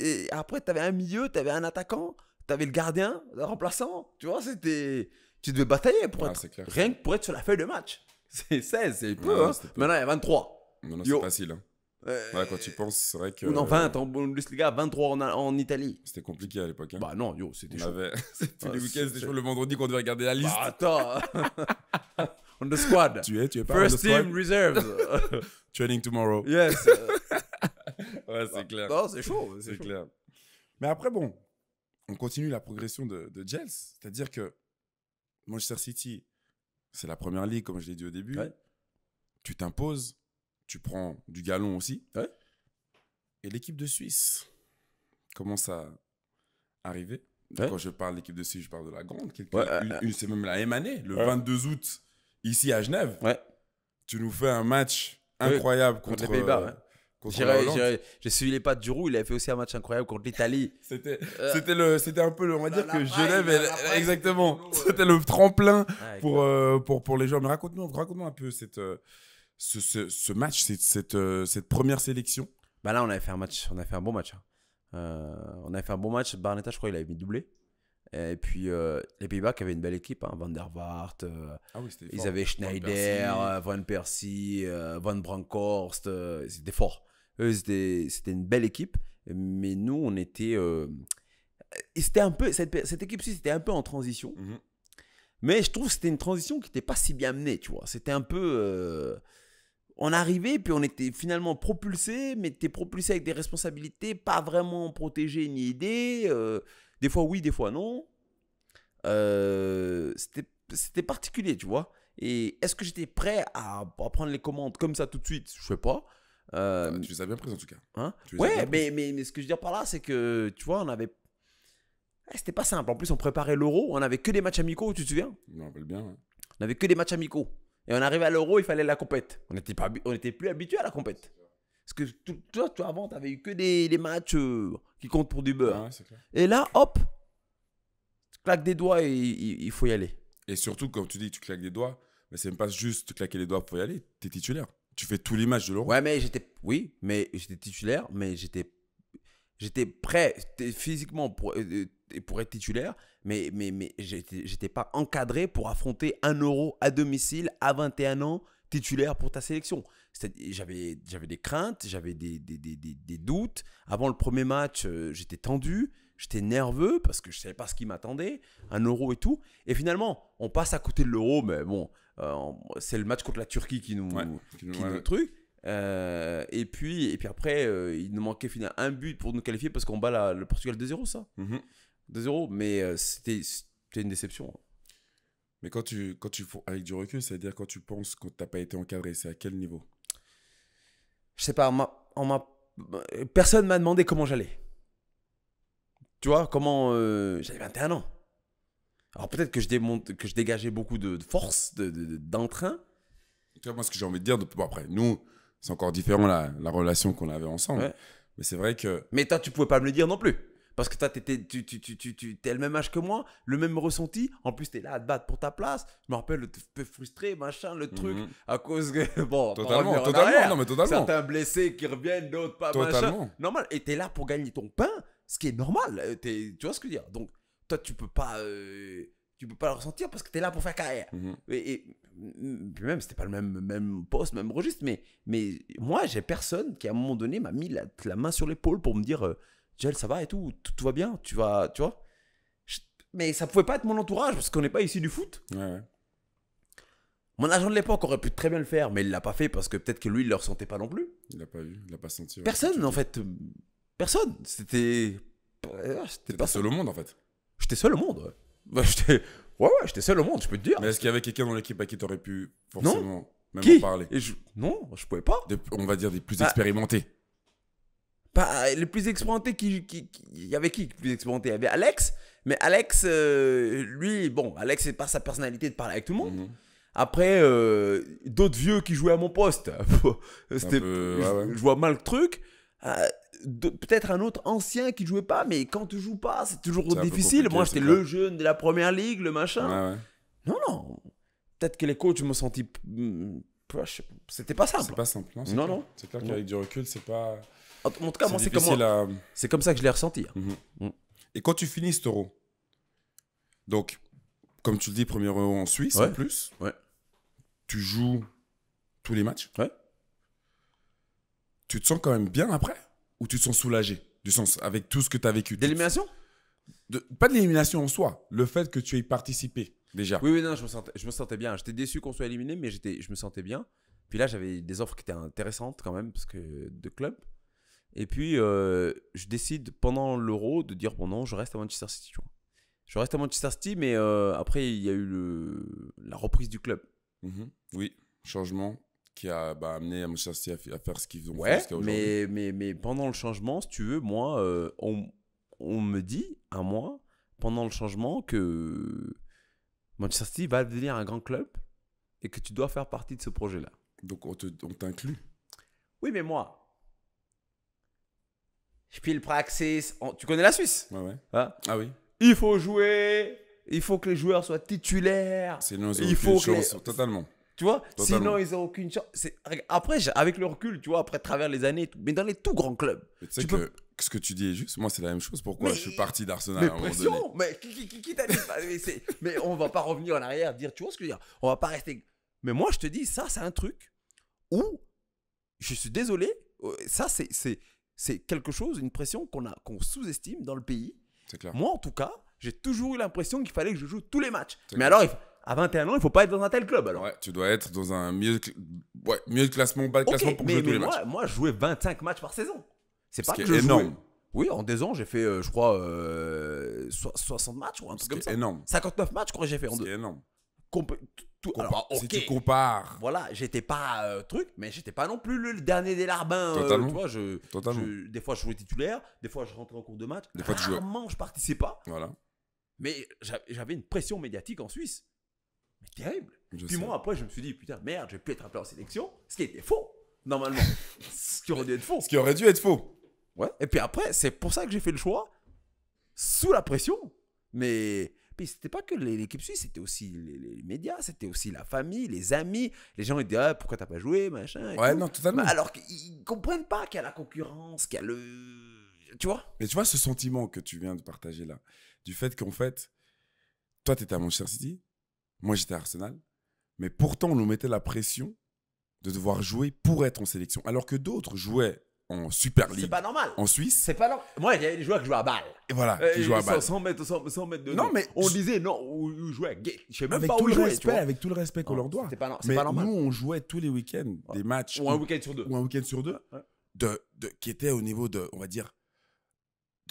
et après, t'avais un milieu, t'avais un attaquant, t'avais le gardien, le remplaçant. Tu vois, c'était. Tu devais batailler pour ah, être. Rien que pour être sur la feuille de match. C'est 16, c'est hein. peu. Maintenant, il y a 23. Non, c'est facile. Hein. Euh, ouais, quand tu penses, c'est vrai que. Non, 20 en Bundesliga, 23 en, Italie. C'était compliqué à l'époque. Hein. Bah non, yo, c'était chaud. Avait... tous les week-ends, c'était ah, chaud. Le vendredi, qu'on devait regarder la bah, liste. attends On the squad. Tu es, tu es pas First the team reserves. Training tomorrow. Yes. ouais, c'est bah, clair. Non, c'est chaud. C'est clair. Mais après, bon, on continue la progression de, de Gels. C'est-à-dire que Manchester City, c'est la première ligue, comme je l'ai dit au début. Tu t'imposes tu prends du galon aussi. Et l'équipe de Suisse commence à arriver. Quand je parle de l'équipe de Suisse, je parle de la grande. c'est même la même année, le 22 août, ici à Genève. Tu nous fais un match incroyable contre, contre les Pays-Bas. Euh, j'ai suivi les pas du Giroud, il avait fait aussi un match incroyable contre l'Italie. Euh. C'était le c'était un peu, le, on va dire que Genève, exactement, c'était le tremplin pour, euh, pour, pour les gens. Mais raconte-nous raconte un peu cette, ce, ce, match, cette, euh, cette, première sélection Bah là, on avait fait un match, on a fait un bon match. Hein. Euh, on avait fait un bon match. Barnetta, je crois, il avait mis doublé. Et puis euh, les Pays-Bas qui avaient une belle équipe, hein. Van der Waart, ils avaient Schneider, Van Persie, Van, Brankhorst, c'était fort. Eux, c'était une belle équipe, mais nous, on était. c'était un peu, cette, cette équipe-ci, c'était un peu en transition. Mhm. Mais je trouve que c'était une transition qui n'était pas si bien menée, tu vois. C'était un peu on arrivait, puis on était finalement propulsé, mais était propulsé avec des responsabilités pas vraiment protégé ni aidé. Euh, des fois oui, des fois non. Euh, c'était particulier, tu vois. Et est-ce que j'étais prêt à, prendre les commandes comme ça tout de suite Je sais pas. Euh, ah, tu les as bien prises en tout cas. Hein? ouais, mais, mais, ce que je veux dire par là, c'est que, tu vois, on avait. C'était pas simple. En plus, on préparait l'euro, on avait que des matchs amicaux, tu te souviens Je bien. On avait que des matchs amicaux. Et on arrive à l'euro, il fallait la compète. On n'était pas, on était plus habitué à la compète. Parce que toi, toi, avant, tu avais eu que des, des matchs euh, qui comptent pour du beurre. Et là, hop, tu claques des doigts et il faut y aller. Et surtout, comme tu dis tu claques des doigts, mais c'est même pas juste claquer les doigts pour y aller, tu es titulaire. Tu fais tous les matchs de l'euro. Ouais, mais j'étais. Oui, mais j'étais titulaire, mais j'étais J'étais prêt physiquement pour, euh, euh, pour être titulaire, mais, mais, mais j'étais pas encadré pour affronter un euro à domicile à 21 ans titulaire pour ta sélection. J'avais des craintes, j'avais des, des, des, des, doutes. Avant le premier match, euh, j'étais tendu, j'étais nerveux parce que je savais pas ce qui m'attendait, un euro et tout. Et finalement, on passe à côté de l'euro, mais bon, c'est le match contre la Turquie qui nous, qui truc. Euh, et puis et puis après, euh, il nous manquait finalement un but pour nous qualifier parce qu'on bat la, le Portugal 2-0, ça. 2-0, mhm. mais euh, c'était une déception. Mais quand tu, quand tu avec du recul, c'est-à-dire quand tu penses que n'as pas été encadré, c'est à quel niveau Je sais pas, on m'a, personne m'a demandé comment j'allais. Tu vois, comment j'avais 21 ans. Alors peut-être que je démonte, que je dégageais beaucoup de, force, d'entrain. De, tu vois, moi, ce que j'ai envie de dire, après, nous, c'est encore différent la, relation qu'on avait ensemble. Mais c'est vrai que. Mais toi, tu pouvais pas me le dire non plus. Parce que toi, tu, tu, tu, tu, tu es le même âge que moi, le même ressenti. En plus, tu es là à te battre pour ta place. Je me rappelle, tu peu frustré, machin, le truc, mhm. à cause que. Bon, totalement, totalement. Non, mais totalement. Certains blessés qui reviennent, d'autres pas, totalement. Machin. Normal. Et tu es là pour gagner ton pain, ce qui est normal. Euh, tu vois ce que je veux dire Donc, toi, tu peux pas. Euh, tu peux pas le ressentir parce que tu es là pour faire carrière. Mhm. Et, mm, puis même, c'était pas le même, même poste, même registre, mais, mais moi, j'ai personne qui, à un moment donné, m'a mis la, main sur l'épaule pour me dire euh, Gel, ça va et tout, tout, va bien, tu vas, tu vois. mais ça pouvait pas être mon entourage parce qu'on n'est pas ici du foot. Mon agent de l'époque aurait pu très bien le faire, mais il l'a pas fait parce que peut-être que lui, il le ressentait pas non plus. Il l'a pas vu, il l'a pas senti. personne, en fait. Personne. Euh, c'était. c'était pas seul au monde, en fait. J'étais seul au monde. Bah, j'étais. Ouais, ouais, j'étais seul au monde, je peux te dire. Mais est-ce qu'il y avait quelqu'un dans l'équipe à qui t'aurais pu forcément non. même parler je... Non, je pouvais pas. on va dire des plus bah. expérimentés. pas bah, les plus expérimentés, qui, il y avait qui plus expérimenté Il y avait Alex, mais Alex, euh, lui, bon, Alex, c'est pas sa personnalité de parler avec tout le monde. Mhm. Après, euh, d'autres vieux qui jouaient à mon poste, c'était, je, vois mal le truc. Euh, peut-être un autre ancien qui jouait pas, mais quand tu joues pas, c'est toujours difficile. Moi, j'étais le jeune de la première ligue, le machin. Non, non. Peut-être que les coachs me senti. C'était pas simple. C'est pas simple, non Non, C'est clair qu'avec du recul, c'est pas. En, tout cas, moi, c'est comme, comme ça que je l'ai ressenti. Hein. Mhm. Mm. Et quand tu finis cet euro, donc, comme tu le dis, premier euro en Suisse en plus, tu joues tous les matchs. Ouais tu te sens quand même bien après Ou tu te sens soulagé Du sens, avec tout ce que tu as vécu D'élimination de, Pas de l'élimination en soi, le fait que tu aies participé déjà. Oui, oui, non, je me sentais, je me sentais bien. J'étais déçu qu'on soit éliminé, mais je me sentais bien. Puis là, j'avais des offres qui étaient intéressantes quand même, parce que de club. Et puis, euh, je décide pendant l'Euro de dire, bon, non, je reste à Manchester City. Tu Je reste à Manchester City, mais euh, après, il y a eu le, la reprise du club. Mhm. Oui, changement qui a bah, amené Manchester à, à faire ce qu'ils ont ouais, mais, mais, mais pendant le changement, si tu veux, moi, euh, on, on, me dit, à moi, pendant le changement, que Manchester City va devenir un grand club et que tu dois faire partie de ce projet-là. Donc on t'inclut Oui, mais moi, je le praxis. tu connais la Suisse ouais, ah. ah oui. Il faut jouer, il faut que les joueurs soient titulaires. C'est une, il faut que totalement. Tu vois Sinon, ils n'ont aucune chance. Après, avec le recul, tu vois, après, travers les années, mais dans les tout grands clubs. Tu sais que ce que tu dis est juste. Moi, c'est la même chose. Pourquoi je suis parti d'Arsenal à un Mais qui, qui, qui t'a dit mais, on va pas revenir en arrière, dire, tu vois ce que je veux dire On va pas rester. Mais moi, je te dis, ça, c'est un truc où je suis désolé. Euh, ça, c'est quelque chose, une pression qu'on qu'on sous-estime dans le pays. Clair. Moi, en tout cas, j'ai toujours eu l'impression qu'il fallait que je joue tous les matchs. Mais alors, il à 21 ans, il faut pas être dans un tel club. Alors. Ouais, tu dois être dans un mieux, ouais, mieux de classement, bas de classement pour jouer tous les moi, matchs. Moi, je jouais 25 matchs par saison. C'est pas que je énorme. Jouais. Oui, en deux ans, j'ai fait, euh, je crois, 60 euh, matchs ou un truc comme ça. énorme. 59 matchs, je crois, j'ai fait. en C'est énorme. alors, Si tu compares. Voilà, j'étais pas euh, truc, mais j'étais pas non plus le, dernier des larbins. Totalement. je, des fois, je jouais titulaire, des fois, je rentrais en cours de match. Des fois, je jouais. je participais pas. Voilà. Mais j'avais une pression médiatique en Suisse. Mais terrible. Puis moi, après, je me suis dit, putain, merde, je vais plus être appelé en sélection. Ce qui était faux, normalement. ce qui aurait dû être faux. Ce qui aurait dû être faux. Ouais. Et puis après, c'est pour ça que j'ai fait le choix, sous la pression. Mais puis c'était pas que l'équipe suisse, c'était aussi les, médias, c'était aussi la famille, les amis. Les gens ils disaient ah, pourquoi t'as pas joué, machin. tout. alors qu'ils comprennent pas qu'il y a la concurrence, qu'il y a le. Tu vois Mais tu vois ce sentiment que tu viens de partager là, du fait qu'en fait, toi tu étais à Manchester City, moi, j'étais à Arsenal. Mais pourtant, on nous mettait la pression de devoir jouer pour être en sélection. Alors que d'autres jouaient en Super League. C'est pas normal. En Suisse. C'est pas normal. Moi, il y avait des joueurs qui jouaient à balle. Et voilà, euh, qui jouaient à balle. 100 mètres, 100, de. Non, mais. On disait, non, on jouait à gay. Je sais même avec pas tout le respect, Avec tout le respect qu'on leur doit. C'est pas, mais normal. Nous, on jouait tous les week-ends des matchs. Ou un week-end sur deux. Ou un week-end sur deux. De, de, qui était au niveau de, on va dire,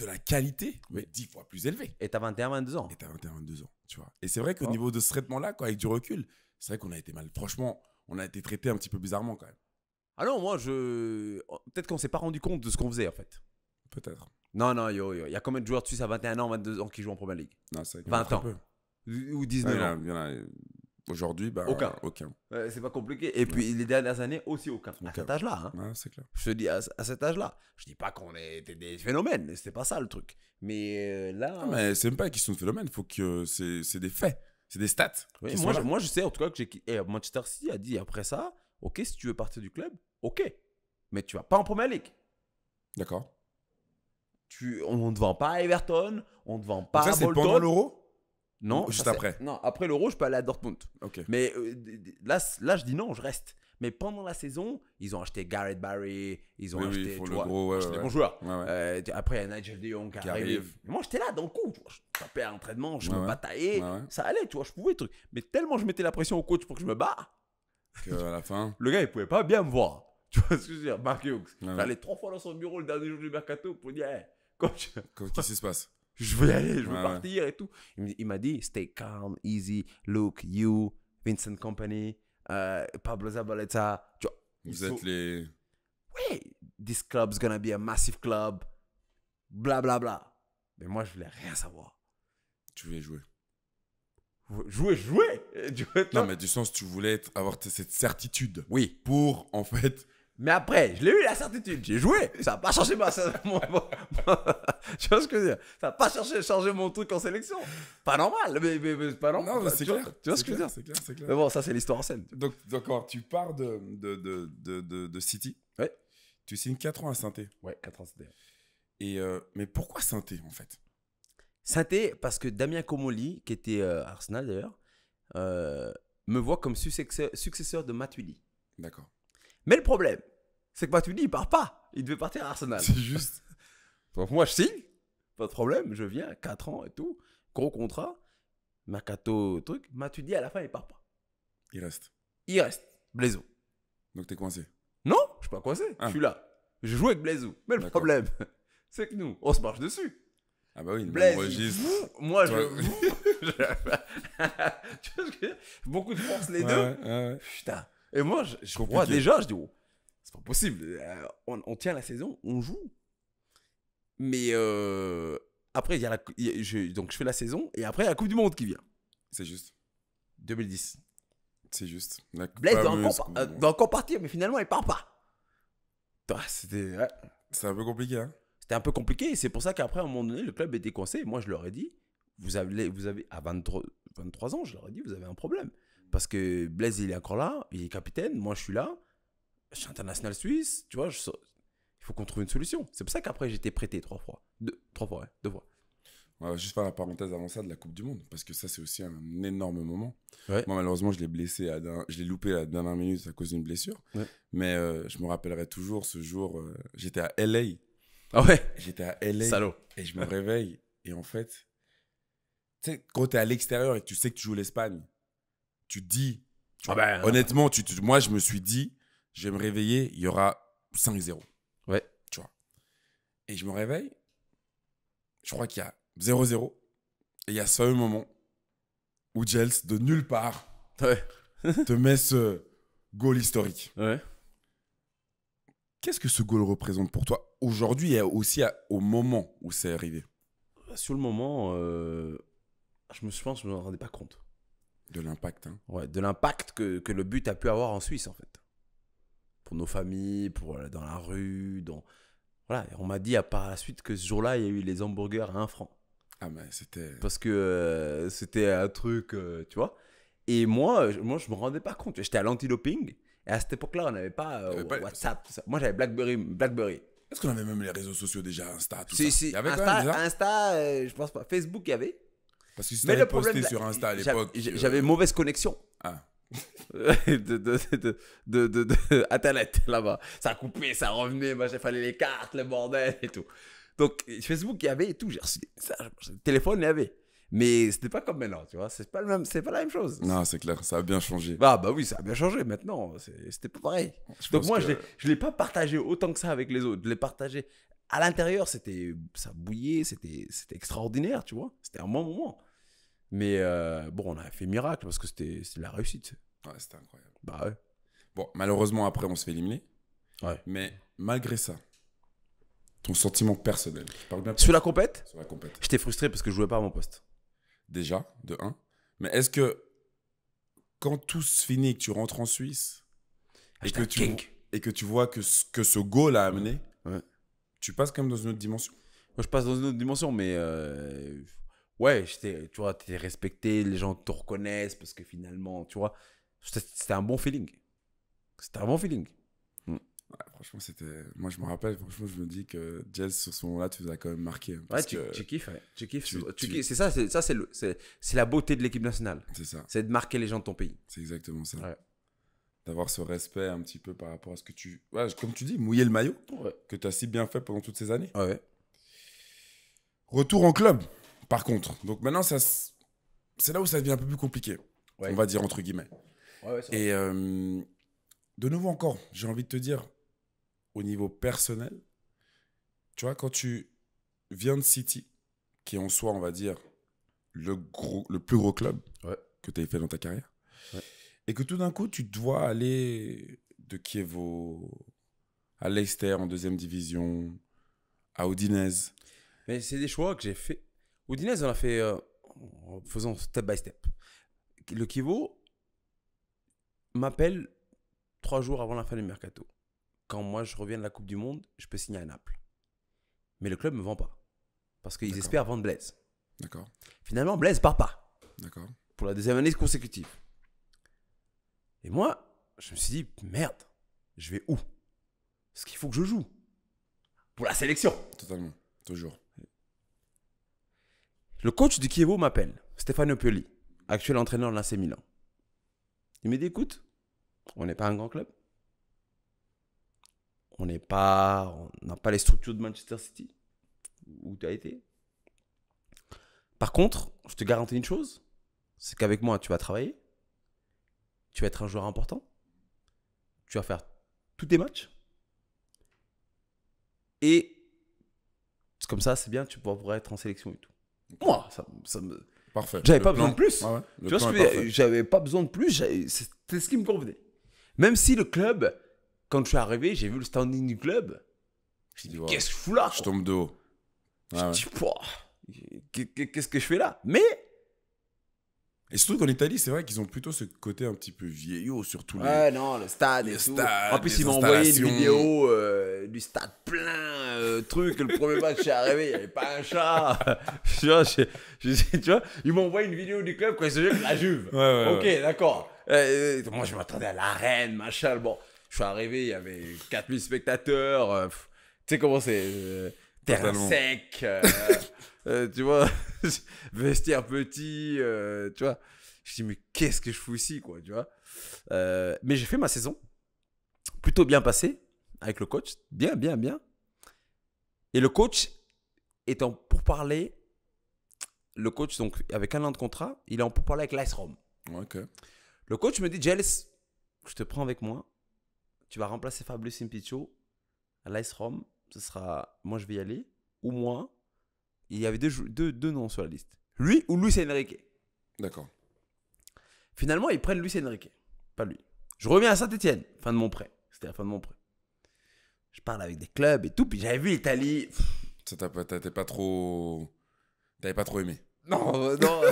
la qualité, mais dix fois plus élevé Et t'as 21, 22 ans. Et t'as 21, 22 ans, tu vois. Et c'est vrai qu'au niveau de ce traitement-là, quoi, avec du recul, c'est vrai qu'on a été mal. Franchement, on a été traité un petit peu bizarrement quand même. Ah non, moi, je. Oh, peut-être qu'on s'est pas rendu compte de ce qu'on faisait, en fait. Peut-être. Non, non, yo, yo. Il y a combien de joueurs de Suisse à 21 ans, 22 ans qui jouent en première ligue Non, c'est 20 ans. Ou 19 ans. Il y en Aujourd'hui, ben, aucun. aucun. c'est pas compliqué. Et puis les dernières années aussi aucun. À cet âge-là. Hein. c'est clair. Je te dis à, cet âge-là. Je dis pas qu'on était des phénomènes. C'était pas ça le truc. Mais euh, là. mais c'est même pas une question de phénomène. Faut que c'est, c'est des faits. C'est des stats. moi, je, moi, je sais en tout cas que j'ai. Eh, Manchester City a dit après ça Ok, si tu veux partir du club, ok. Mais tu vas pas en première League. D'accord. Tu, on ne te vend pas à Everton, on ne te vend pas ça, à Bolton. C'est pendant l'euro non, juste après. Non, après l'Euro, je peux aller à Dortmund. Mais euh, là, là, je dis non, je reste. Mais pendant la saison, ils ont acheté Garrett Barry, ils ont acheté, oui, tu vois, gros, des bons joueurs. Euh, après, il y a Nigel de Jong qui, arrive. Moi, j'étais là dans le coup. Je tapais à l'entraînement, je me bataillais. Ça allait, tu vois, je pouvais. Truc. Mais tellement je mettais la pression au coach pour que je me barre. Que à la fin. le gars, il pouvait pas bien me voir. Tu vois ce que je veux dire Mark Hughes. J'allais trois fois dans son bureau le dernier jour du mercato pour dire coach. Qu'est-ce qui se passe je veux y aller, je veux partir et tout. Il m'a dit, stay calm, easy, look, you, Vincent Company, euh, Pablo Zabaleta. Tu vois, Vous êtes les. Oui, this club's gonna be a massive club, bla bla bla. Mais moi, je voulais rien savoir. Tu voulais jouer. Jouer, jouer. non, mais du sens, tu voulais avoir cette certitude. Oui. Pour, en fait, mais après, je l'ai eu la certitude, j'ai joué. Ça n'a pas changé ma. tu vois ce que je veux dire Ça n'a pas changé, mon truc en sélection. Pas normal, mais, pas normal. Non, c'est clair. Tu vois ce que je veux dire C'est clair, c'est clair. Mais bon, ça, c'est l'histoire en scène. Donc, d'accord, tu pars de, de, de, de, de City. Ouais. Tu signes 4 ans à Synthé. Ouais, 4 ans à Synthé. Et, euh, mais pourquoi Synthé, en fait Synthé, parce que Damien Comoli, qui était euh, Arsenal d'ailleurs, euh, me voit comme successeur, successeur de Matuidi. D'accord. Mais le problème, c'est que Matuidi, il part pas. Il devait partir à Arsenal. C'est juste. moi, je signe. Pas de problème. Je viens, 4 ans et tout. Gros contrat. Makato, truc. Matuidi, à la fin, il part pas. Il reste. Il reste. Blaiseau. Donc t'es coincé Non, je suis pas coincé. Ah. Je suis là. Je joue avec Blaiseau. Mais le problème, c'est que nous, on se marche dessus. Ah bah oui, Blaise, moi, je... tu vois ce que je veux dire Beaucoup de force, les deux. Putain. Et moi, je, je déjà, je dis, oh, c'est pas possible. Euh, on, on, tient la saison, on joue. Mais euh, après, il y a la, je, donc je fais la saison et après, il y a la Coupe du Monde qui vient. C'est juste. 2010. C'est juste. La Blaise doit encore, partir, mais finalement, il part pas. Bah, c'était un peu compliqué. Hein. C'était un peu compliqué. C'est pour ça qu'après, à un moment donné, le club était coincé. Moi, je leur ai dit, vous avez, vous avez à 23, 23 ans, je leur ai dit, vous avez un problème. Parce que Blaise, il est encore là, il est capitaine, moi je suis là, je suis international suisse, tu vois, il faut qu'on trouve une solution. C'est pour ça qu'après J'étais prêté trois fois. Deux, trois fois, deux fois. Ouais, juste faire la parenthèse avant ça de la Coupe du Monde, parce que ça c'est aussi un énorme moment. Moi malheureusement je l'ai blessé, à je l'ai loupé à la dernière minute à cause d'une blessure, mais euh, je me rappellerai toujours ce jour, euh, j'étais à LA. Ah ouais J'étais à LA. Salaud. Et je me réveille, et en fait, tu sais, quand t'es à l'extérieur et que tu sais que tu joues l'Espagne, tu dis, ah ben, honnêtement, tu, moi, je me suis dit, je vais me réveiller, il y aura 5-0. Ouais. Tu vois. Et je me réveille, je crois qu'il y a 0-0. Et il y a ce moment où Gels, de nulle part, te met ce goal historique. Ouais. Qu'est-ce que ce goal représente pour toi aujourd'hui et aussi au moment où c'est arrivé Sur le moment, euh, je me suis pense, je me rendais pas compte. De l'impact. Hein. Ouais, de l'impact que, le but a pu avoir en Suisse, en fait. Pour nos familles, pour, euh, dans la rue. Dans... Voilà, on m'a dit à par la suite que ce jour-là, il y a eu les hamburgers à 1 franc. Ah, mais c'était. Parce que euh, c'était un truc, euh, tu vois. Et moi, moi, je me rendais pas compte. J'étais à lanti Et à cette époque-là, on n'avait pas, WhatsApp, Moi, j'avais Blackberry. Blackberry. Est-ce qu'on avait même les réseaux sociaux déjà Insta, tout ça si, il Insta, Insta je pense pas. Facebook, il y avait. Parce que si tu posté sur Insta à l'époque. Euh, j'avais mauvaise connexion. Ah. de, de, de, de, Internet là-bas. Ça coupait, ça revenait, moi, il fallait les cartes, le bordel et tout. Donc, Facebook, il y avait et tout. J'ai reçu téléphone, il y avait. Mais c'était pas comme maintenant, tu vois. C'est pas, le même, c'est pas la même chose. Non, c'est clair, ça a bien changé. bah bah oui, ça a bien changé maintenant. C'était pas pareil. Donc, moi, je je l'ai pas partagé autant que ça avec les autres. Je l'ai partagé à l'intérieur, c'était ça bouillait, c'était c'était extraordinaire, tu vois. C'était un bon moment. Mais euh, bon, on a fait miracle parce que c'était la réussite. Ouais, c'était incroyable. Bah ouais. Bon, malheureusement, après, on se fait éliminer. Ouais. Mais malgré ça, ton sentiment personnel. Parle bien Sur la compète Sur la compète. J'étais frustré parce que je jouais pas à mon poste. Déjà, de 1. Mais est-ce que quand tout se finit, que tu rentres en Suisse ah, et que, tu, et que tu vois que ce, que ce goal a amené, tu passes quand même dans une autre dimension. Moi, je passe dans une autre dimension, mais euh, ouais, tu vois, es respecté, les gens te reconnaissent parce que finalement, tu vois, c'était un bon feeling. C'était un bon feeling. Mm. franchement, c'était. Moi, je me rappelle, franchement, je me dis que Jazz, sur ce moment-là, tu nous as quand même marqué. Hein, parce ouais, tu, kiffes, ouais. Tu kiffes. tu... kiffes. C'est ça, c'est la beauté de l'équipe nationale. C'est ça. C'est de marquer les gens de ton pays. C'est exactement ça. Ouais d'avoir ce respect un petit peu par rapport à ce que tu. comme tu dis, mouiller le maillot que tu as si bien fait pendant toutes ces années. Ouais. Retour en club, par contre. Donc maintenant, ça, c'est là où ça devient un peu plus compliqué, on va dire entre guillemets. Et euh, de nouveau encore, j'ai envie de te dire, au niveau personnel, tu vois, quand tu viens de City, qui est en soi, on va dire, le, le plus gros club que tu aies fait dans ta carrière, et que tout d'un coup, tu dois aller de Kiev à Leicester en deuxième division, à Udinese. Mais c'est des choix que j'ai fait. Udinese, on a fait euh, en faisant step by step. Le Kiev m'appelle trois jours avant la fin du mercato. Quand moi je reviens de la Coupe du Monde, je peux signer à Naples. Mais le club ne me vend pas. Parce qu'ils espèrent vendre Blaise. D'accord. Finalement, Blaise part pas. D'accord. Pour la deuxième année consécutive. Et moi, je me suis dit, merde, je vais où Parce qu'il faut que je joue. Pour la sélection. Totalement, toujours. Le coach de Kievo m'appelle, Stéphane Pioli, actuel entraîneur de l'AC Milan. Il me dit, écoute, on n'est pas un grand club. On n'est pas, on n'a pas les structures de Manchester City, où tu as été. Par contre, je te garantis une chose, c'est qu'avec moi, tu vas travailler tu vas être un joueur important, tu vas faire tous tes matchs, et comme ça, c'est bien, tu pourras être en sélection et tout. Moi, ça, me. J'avais pas, besoin de plus. Tu J'avais pas besoin de plus, c'était ce qui me convenait. Même si le club, quand je suis arrivé, j'ai vu le standing du club, je dit, qu'est-ce que je fous là Je tombe de haut. je qu'est-ce que je fais là Mais et surtout qu'en Italie, c'est vrai qu'ils ont plutôt ce côté un petit peu vieillot sur tous les. Ouais, non, le stade et tout. en plus, ils m'ont envoyé une vidéo euh, du stade plein, euh, truc. Le premier match, je suis arrivé, il n'y avait pas un chat. tu, vois, je, tu vois, ils m'ont envoyé une vidéo du club quand ils se jouent la Juve. Ouais, ouais, ok, d'accord. Euh, moi, je m'attendais à l'arène, machin. Bon, je suis arrivé, il y avait 4000 spectateurs. tu sais comment c'est Terrain sec. tu vois. vestiaire petit, euh, tu vois. Je me mais qu'est-ce que je fous ici, quoi, tu vois. Euh, mais j'ai fait ma saison, plutôt bien passée, avec le coach, bien, bien, bien. Et le coach Étant pour parler le coach, donc, avec un an de contrat, il est en parler avec l'Ice Rome. Ok Le coach me dit, Jels, je te prends avec moi, tu vas remplacer Fabius Impiccio à l'Ice Rome, ce sera, moi je vais y aller, ou moi, il y avait deux, deux, noms sur la liste. Lui ou Luis Enrique. D'accord. Finalement, ils prennent Luis Enrique, pas lui. Je reviens à Saint-Etienne, fin de mon prêt. C'était la fin de mon prêt. Je parle avec des clubs et tout, puis j'avais vu l'Italie. Ça pas trop. T'avais pas trop aimé. Non, euh, non.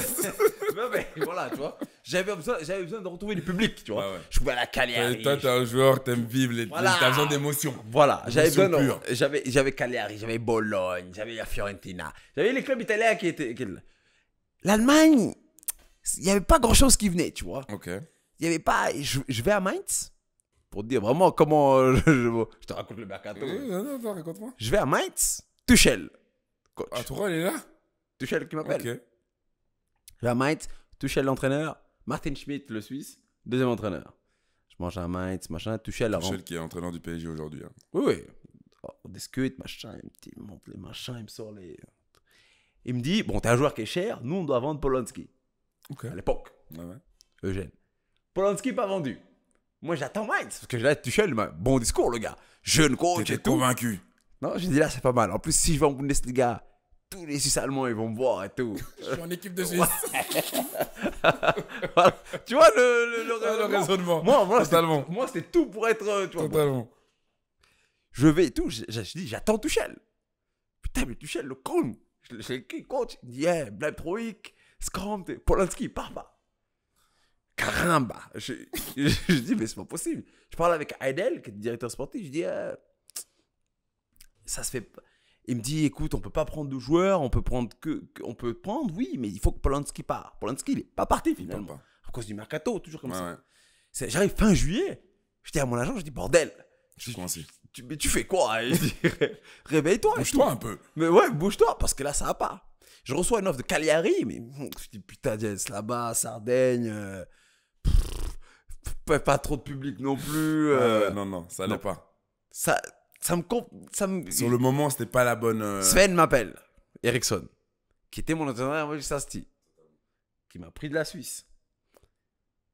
voilà, tu vois. J'avais besoin, j'avais besoin de retrouver du public, tu vois. Ah je pouvais à la Cagliari. Toi, t'es un joueur, t'aimes vivre, les, as t'as besoin d'émotion. Voilà, j'avais besoin. J'avais, j'avais Cagliari, j'avais Bologne, j'avais la Fiorentina. J'avais les clubs italiens qui étaient. Qui... L'Allemagne, il n'y avait pas grand chose qui venait, tu vois. Ok. Il n'y avait pas. Je, vais à Mainz pour te dire vraiment comment. Euh, je, te raconte le mercato. non, non, raconte-moi. Je vais à Mainz, Tuchel. Coach. Ah, il est là Tuchel qui m'appelle. Mainz, Tuchel l'entraîneur, Martin Schmidt le Suisse, deuxième entraîneur. Je mange un Mainz, machin, Tuchel avant. Tuchel qui est entraîneur du PSG aujourd'hui. Hein. Oui, oui. on oh, discute, machin, il me, dit, les machins, il me sort les. Il me dit Bon, t'es un joueur qui est cher, nous on doit vendre Polanski. À l'époque. Eugène. Polanski pas vendu. Moi j'attends Mainz, parce que là, Tuchel, bon discours le gars. Jeune coach j'étais tout. convaincu. Non, j'ai dit là, c'est pas mal. En plus, si je vais en Bundesliga, tous les Suisses allemands, ils vont me voir et tout. je suis en équipe de Suisse. voilà. Tu vois le, le, ah, raisonnement. Moi, moi tout pour être. Euh, tu vois, Totalement. Je vais et tout. Je, dis, j'attends Tuchel. Putain, mais Tuchel, le con. Je l'écris, coach. Il dit, yeah, Blabtroik, Polanski, papa. Caramba. Je, je, dis, mais c'est pas possible. Je parle avec Heidel, qui est directeur sportif. Je dis, euh, ça se fait pas il me dit, écoute, on peut pas prendre de joueurs, on peut prendre que, on peut prendre, oui, mais il faut que Polanski part. Polanski, il est pas parti finalement. À cause du mercato, toujours comme ça. J'arrive fin juillet, Je dis à mon agent, je dis, bordel. Je tu, mais tu fais quoi dit, Réveille-toi. Bouge-toi un peu. Mais ouais, bouge-toi, parce que là, ça va pas. Je reçois une offre de Cagliari, mais je dis, putain, là-bas, Sardaigne. Euh, pas trop de public non plus. Euh. non, non, ça n'a pas. Ça, ça me, Sur le moment, c'était pas la bonne. Euh, Sven m'appelle, Ericsson, qui était mon entraîneur qui m'a pris de la Suisse,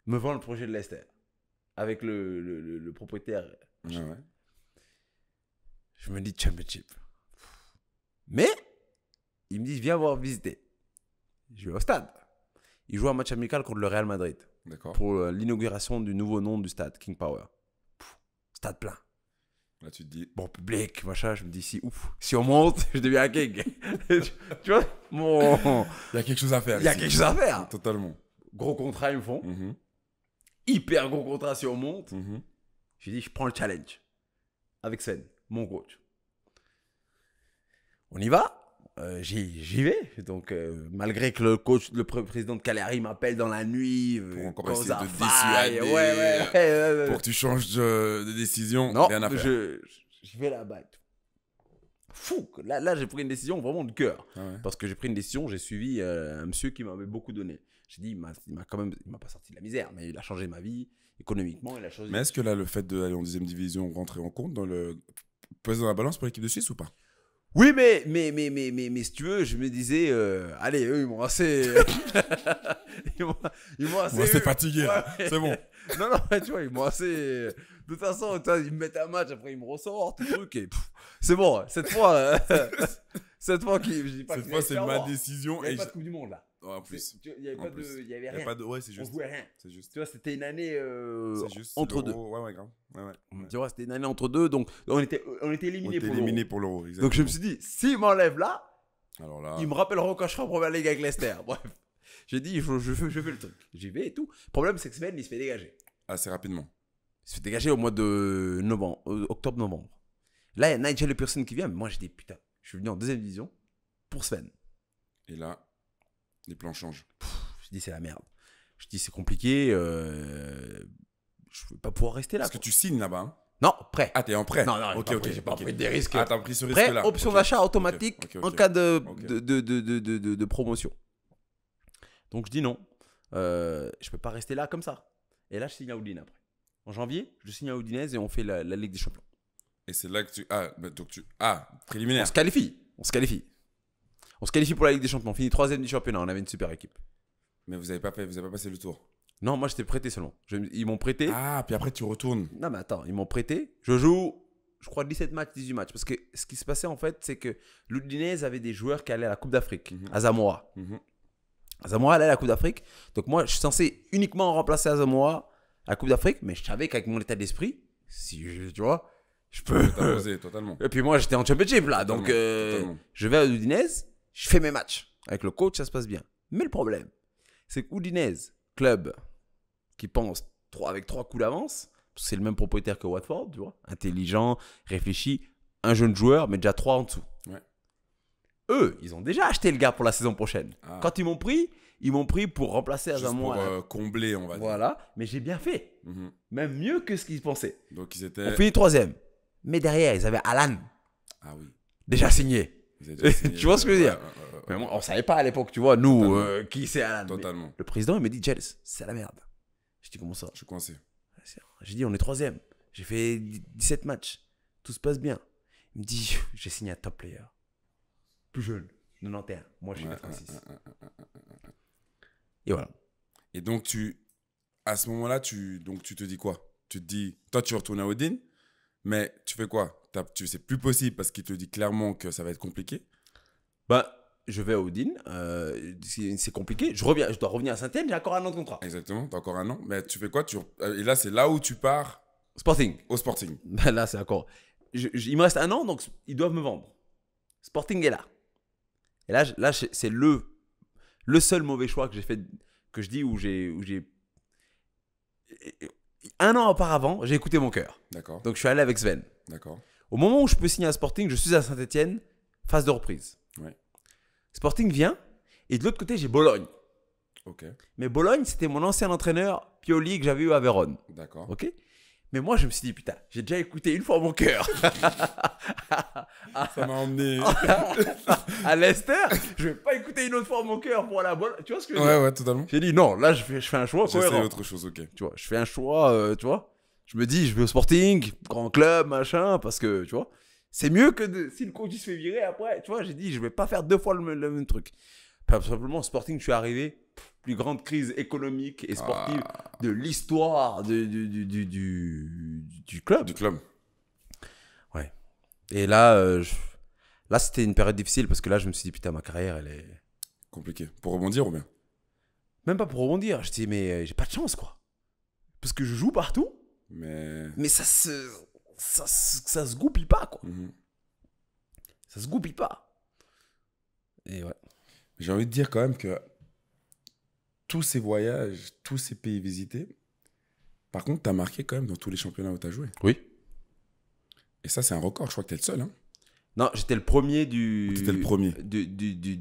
me vend le projet de Leicester avec le, propriétaire. Ah Je me dis championship. Mais il me dit viens voir visiter. Je vais au stade. Il joue un match amical contre le Real Madrid. Pour euh, l'inauguration du nouveau nom du stade, King Power. stade plein. Là, tu te dis, bon public, machin. Je me dis, si, ouf, si on monte, je deviens un king. tu vois bon Il y a quelque chose à faire. Il y a quelque chose à faire. Totalement. Gros contrat, ils me font. Mhm. Hyper gros contrat si on monte. Je mhm. Je dis, je prends le challenge. Avec Sen, mon coach. On y va. Euh, j'y vais. Donc, euh, malgré que le coach, le président de Caleri m'appelle dans la nuit. Euh, pour de dissuader. Ouais, ouais, pour que tu changes de, décision. Non, rien Je, vais là-bas. Fou Là, là j'ai pris une décision vraiment de cœur. Ah Parce que j'ai pris une décision, j'ai suivi un monsieur qui m'avait beaucoup donné. J'ai dit, il m'a quand même, il m'a pas sorti de la misère, mais il a changé ma vie économiquement. Mais est-ce que là, le fait d'aller en deuxième division rentrait en compte dans le dans la balance pour l'équipe de Suisse ou pas oui, mais, mais, mais, mais, mais, si tu veux, je me disais, euh, allez, eux, ils m'ont assez. ils m'ont assez. Moi, c'est fatigué, C'est bon. non, non, tu vois, ils m'ont assez. De toute façon, ils me mettent un match, après, ils me ressortent, tout truc, et c'est bon. Cette fois, cette fois, c'est ma décision. Il n'y a pas de Coupe du Monde, là en plus. Il n'y avait, pas de, y avait rien. Y pas ouais, c'est juste. rien. Tu vois, c'était une année euh, entre deux. Ouais, ouais, Ouais, Tu vois, c'était une année entre deux. Donc, on était, on était éliminés pour l'euro. Donc, je me suis dit, s'ils m'enlèvent là, Alors là, ils me rappelleront quand je serai en première ligue avec Leicester. Bref. J'ai dit, je, je, fais le truc. J'y vais et tout. le Problème, c'est que Sven, il se fait dégager. Assez rapidement. Il se fait dégager au mois de novembre, euh, octobre-novembre. Là, il y a Nigel Pearson qui vient, mais moi, j'ai dit, putain, je suis venu en deuxième division pour Sven. Et là, les plans changent. je dis, c'est la merde. Je dis, c'est compliqué. Euh, je ne vais pas pouvoir rester là. Parce que tu signes là-bas. Hein. non, prêt. Ah, t'es en prêt. Non, non, ok, ok. J'ai pas pris des risques. Ah, t'as pris ce risque-là. Option d'achat automatique en cas de de, de, de, de, promotion. Donc je dis non. Euh, je peux pas rester là comme ça. Et là, je signe à Udine après. En janvier, je signe à Udinese et on fait la, la Ligue des Champions. Et c'est là que tu. Ah, bah, donc tu. Ah, préliminaire. On se qualifie. On se qualifie. On se qualifie pour la Ligue des Champions. On finit troisième du championnat. On avait une super équipe. Mais vous n'avez pas, vous avez pas passé le tour. Non, moi j'étais prêté seulement. ils m'ont prêté. Ah, puis après tu retournes. Non, mais attends, ils m'ont prêté. Je joue, je crois, 17 matchs, 18 matchs. Parce que ce qui se passait en fait, c'est que l'Udinese avait des joueurs qui allaient à la Coupe d'Afrique, à Zamora. Mhm. mhm. allait à la Coupe d'Afrique. Donc moi, je suis censé uniquement remplacer Azamoa à la Coupe d'Afrique, mais je savais qu'avec mon état d'esprit, si je- tu vois, je peux. totalement. Et puis moi, j'étais en championship là, donc euh, je vais à l'Udinese je fais mes matchs. Avec le coach, ça se passe bien. Mais le problème, c'est qu'Oudinez, club qui pense trois avec trois coups d'avance, c'est le même propriétaire que Watford, tu intelligent, réfléchi, un jeune joueur, mais déjà trois en dessous. Eux, ils ont déjà acheté le gars pour la saison prochaine. Ah. Quand ils m'ont pris, ils m'ont pris pour remplacer Juste à Juste Pour euh, combler, on va dire. Voilà, mais j'ai bien fait. Mhm. Même mieux que ce qu'ils pensaient. Donc ils étaient. On finit troisième. Mais derrière, ils avaient Alan. Ah Déjà signé. tu vois ce que je veux dire On ne on savait pas à l'époque, tu vois, nous, euh, qui c'est Alan. Totalement. Le président, il me dit, Jels, c'est la merde. Je dis, comment ça Je suis coincé. J'ai dit, on est troisième. J'ai fait 17 matchs. Tout se passe bien. Il me dit, j'ai signé un top player. Plus jeune, 91. Moi, je suis Et voilà. Et donc, tu, à ce moment-là, tu, donc, tu te dis quoi Tu te dis, toi, tu retournes à Odin, mais tu fais quoi tu c'est plus possible parce qu'il te dit clairement que ça va être compliqué Bah, je vais à Odin, euh, c'est compliqué, je, reviens, je dois revenir à Saint-Etienne, j'ai encore un an de contrat. Exactement, t'as encore un an. Mais tu fais quoi tu... Euh, et là, c'est là où tu pars Sporting. Au Sporting. là, c'est encore. il me reste un an, donc ils doivent me vendre. Sporting est là. Et là, là c'est le, le seul mauvais choix que j'ai fait, que je dis où j'ai. Où j'ai... Un an auparavant, j'ai écouté mon cœur. D'accord. Donc je suis allé avec Sven. D'accord. Au moment où je peux signer à Sporting, je suis à Saint-Etienne, phase de reprise. Sporting vient, et de l'autre côté, j'ai Bologne. Ok. Mais Bologne, c'était mon ancien entraîneur, Pioli, que j'avais eu à Vérone. D'accord. Ok mais moi, je me suis dit, putain, j'ai déjà écouté une fois mon cœur. Ça m'a emmené. à Leicester, je vais pas écouter une autre fois mon cœur pour la Bologne. Tu vois ce que je veux dire Ouais, totalement. J'ai dit, non, là, je fais, je fais un choix. J'essaie autre chose, ok. Tu vois, je fais un choix, euh, tu vois je me dis, je vais au Sporting, grand club, machin, parce que, tu vois, c'est mieux que de, si le coach se fait virer après, tu vois, j'ai dit, je vais pas faire deux fois le, même truc. Simplement, simplement, Sporting, je suis arrivé, plus grande crise économique et sportive ah. de l'histoire du, du, du, du, club. Du club. Ouais. Et là, euh, là c'était une période difficile parce que là, je me suis dit, putain, ma carrière, elle est. Compliquée. Pour rebondir ou bien Même pas pour rebondir. Je dis, mais euh, j'ai pas de chance, quoi. Parce que je joue partout mais. Mais ça se. Ça, se... ça se goupille pas, quoi. Mhm. Ça se goupille pas. Et ouais. J'ai envie de dire quand même que tous ces voyages, tous ces pays visités, par contre, tu as marqué quand même dans tous les championnats où tu as joué. Oui. Et ça, c'est un record. Je crois que tu le seul. Hein. Non, j'étais le premier du. le premier. Du,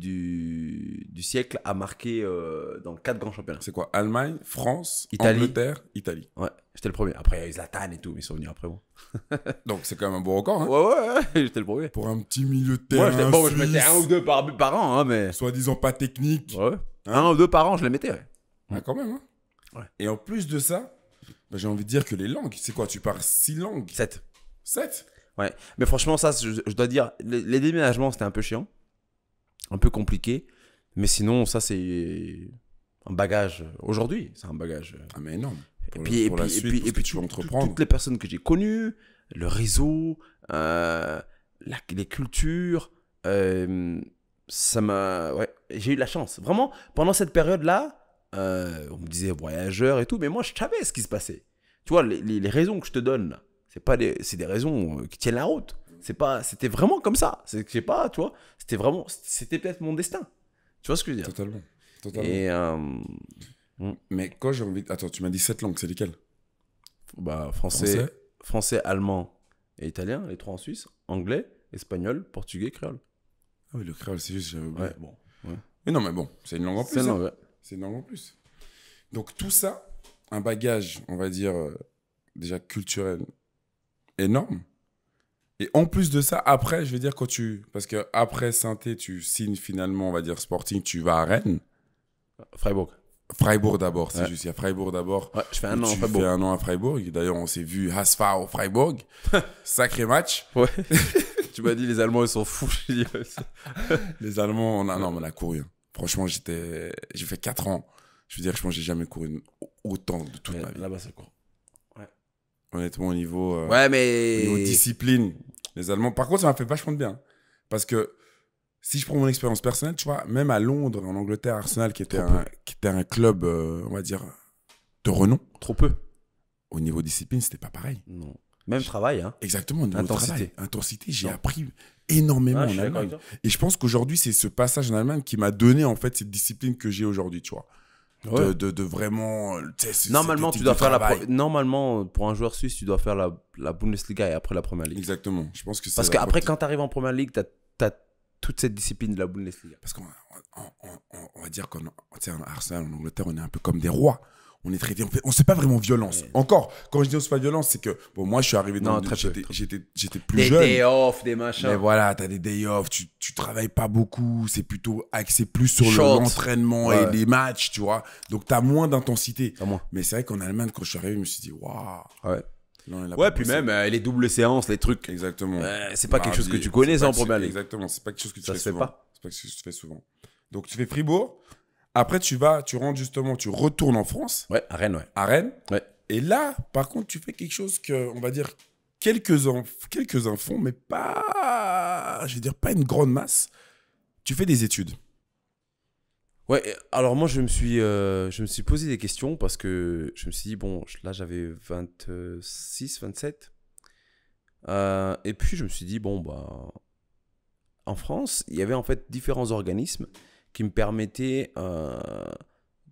siècle à marquer euh, dans quatre grands championnats. C'est quoi Allemagne, France, Italie. Angleterre, Italie. Ouais. J'étais le premier. Après, il y a eu Zlatan et tout, mais ils sont venus après moi. Donc, c'est quand même un bon record. Hein. Ouais, ouais, ouais j'étais le premier. Pour un petit milieu de terrain. Ouais, je mettais un ou deux par, an, hein, mais. Soi-disant pas technique. Ouais. Hein. un ou deux par an, je les mettais, ouais. Ah, quand même, Et en plus de ça, bah, j'ai envie de dire que les langues, c'est quoi Tu parles six langues Sept. Sept Ouais. Mais franchement, ça, je, dois dire, les, déménagements, c'était un peu chiant. Un peu compliqué. Mais sinon, ça, c'est un bagage. Aujourd'hui, c'est un bagage. Euh, ah, mais énorme et puis, et, puis et puis, tu toutes les personnes que j'ai connues, le réseau, euh, la, les cultures, euh, ça m'a. Ouais, j'ai eu la chance. Vraiment, pendant cette période-là, euh, on me disait voyageur et tout, mais moi, je savais ce qui se passait. Tu vois, les, les, raisons que je te donne, c'est pas des, c'est des raisons qui tiennent la route. C'est pas, c'était vraiment comme ça. C'est, pas, tu vois, c'était vraiment, c'était peut-être mon destin. Tu vois ce que je veux dire Totalement. Totalement. Et, Mm. Mais quand j'ai envie. Attends, tu m'as dit sept langues, c'est lesquelles bah, français, français, allemand et italien, les trois en Suisse, anglais, espagnol, portugais, créole. Ah oui, le créole, c'est juste, euh, oublié. bon. Mais non, mais bon, c'est une langue en plus. Hein. C'est une, langue en plus. Donc tout ça, un bagage, on va dire, euh, déjà culturel énorme. Et en plus de ça, après, je veux dire, quand tu. Parce que après saint tu signes finalement, on va dire, Sporting, tu vas à Rennes. Freiburg. Freiburg d'abord, c'est juste. Il y a Freiburg d'abord. Ouais, je fais un an à Freiburg. un an à Freiburg. D'ailleurs, on s'est vu Hasfa au Freiburg. Sacré match. Ouais. tu m'as dit, les Allemands, ils sont fous. les Allemands, on a, non, on a couru. Hein. Franchement, j'étais, j'ai fait 4 ans. Je veux dire, je pense que j'ai jamais couru autant de toute ma vie. Là-bas, ça court. Ouais. Honnêtement, au niveau. Euh, ouais, mais. Au niveau discipline, les Allemands. Par contre, ça m'a fait vachement de bien. Parce que si je prends mon expérience personnelle, tu vois, même à Londres, en Angleterre, Arsenal, qui était, un, qui était un club, euh, on va dire, de renom. Trop peu. Au niveau discipline, c'était pas pareil. Non. Même travail, hein. Exactement, intensité. Travail, intensité, j'ai appris énormément ah, en Allemagne. Et je pense qu'aujourd'hui, c'est ce passage en Allemagne qui m'a donné, en fait, cette discipline que j'ai aujourd'hui, tu vois. De, de, vraiment. Normalement, tu dois faire la. Normalement, pour un joueur suisse, tu dois faire la, la Bundesliga et après la première ligue. Exactement. Je pense que Parce qu'après, quand tu arrives en première ligue, tu as toute cette discipline de la Bundesliga Parce qu'on on, va dire qu'en Arsenal, en Angleterre, on est un peu comme des rois. On est traité, on fait, on sait pas vraiment violence. Encore, quand je dis on sait pas violence, c'est que bon, moi je suis arrivé dans, j'étais plus jeune. Des day off, des machins. Mais voilà, t'as des day off, tu, tu travailles pas beaucoup, c'est plutôt axé plus sur l'entraînement et les matchs, tu vois. Donc t'as moins d'intensité. Mais c'est vrai qu'en Allemagne, quand je suis arrivé, je me suis dit waouh ouais, puis même euh, les doubles séances, les trucs. Exactement. c'est pas quelque chose que tu connais en première Exactement, c'est pas quelque chose que tu fais souvent. pas. C'est pas quelque chose que tu fais souvent. Donc tu fais Fribourg. Après tu vas, tu rentres justement, tu retournes en France. Ouais, à Rennes, À Rennes. Et là, par contre, tu fais quelque chose que, on va dire, quelques uns, quelques font, mais pas, je vais dire, pas une grande masse. Tu fais des études. Ouais, alors moi je me suis euh, je me suis posé des questions parce que je me suis dit bon, là j'avais 26, 27. Euh, et puis je me suis dit bon bah en France, il y avait en fait différents organismes qui me permettaient euh,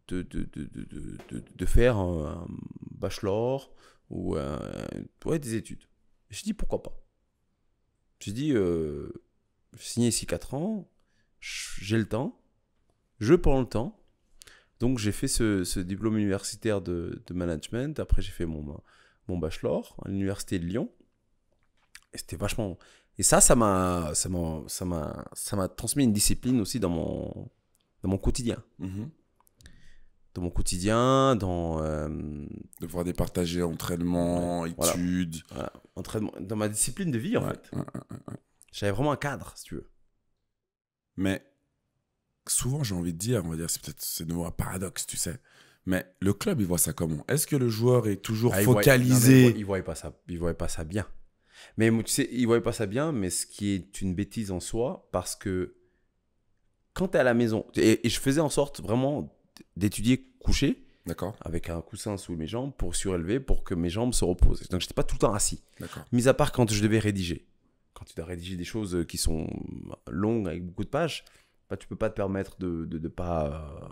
de, de, faire un, bachelor ou ouais, des études. J'ai dit pourquoi pas. J'ai dit, euh, je signé ici 4 ans, j'ai le temps je prends le temps. Donc j'ai fait ce, ce, diplôme universitaire de, de management. Après j'ai fait mon, mon bachelor à l'université de Lyon. Et c'était vachement. Et ça, ça m'a, ça m'a, ça m'a, ça m'a transmis une discipline aussi dans mon, dans mon quotidien. Mhm. Dans mon quotidien, dans. Euh, Devoir départager entraînement, études. Entraînement, dans ma discipline de vie en fait. J'avais vraiment un cadre, si tu veux. Mais souvent j'ai envie de dire, on va dire, c'est peut-être c'est nouveau un paradoxe, tu sais. Mais le club, il voit ça comment Est-ce que le joueur est toujours ah, focalisé Il ne voyait pas ça, il voyait pas ça bien. Mais tu sais, il voyait pas ça bien, mais ce qui est une bêtise en soi, parce que quand tu es à la maison, et, je faisais en sorte vraiment d'étudier couché, d'accord, avec un coussin sous mes jambes pour surélever, pour que mes jambes se reposent. Donc j'étais pas tout le temps assis. D'accord. Mis à part quand je devais rédiger, quand tu dois rédiger des choses qui sont longues avec beaucoup de pages bah, tu peux pas te permettre de de, pas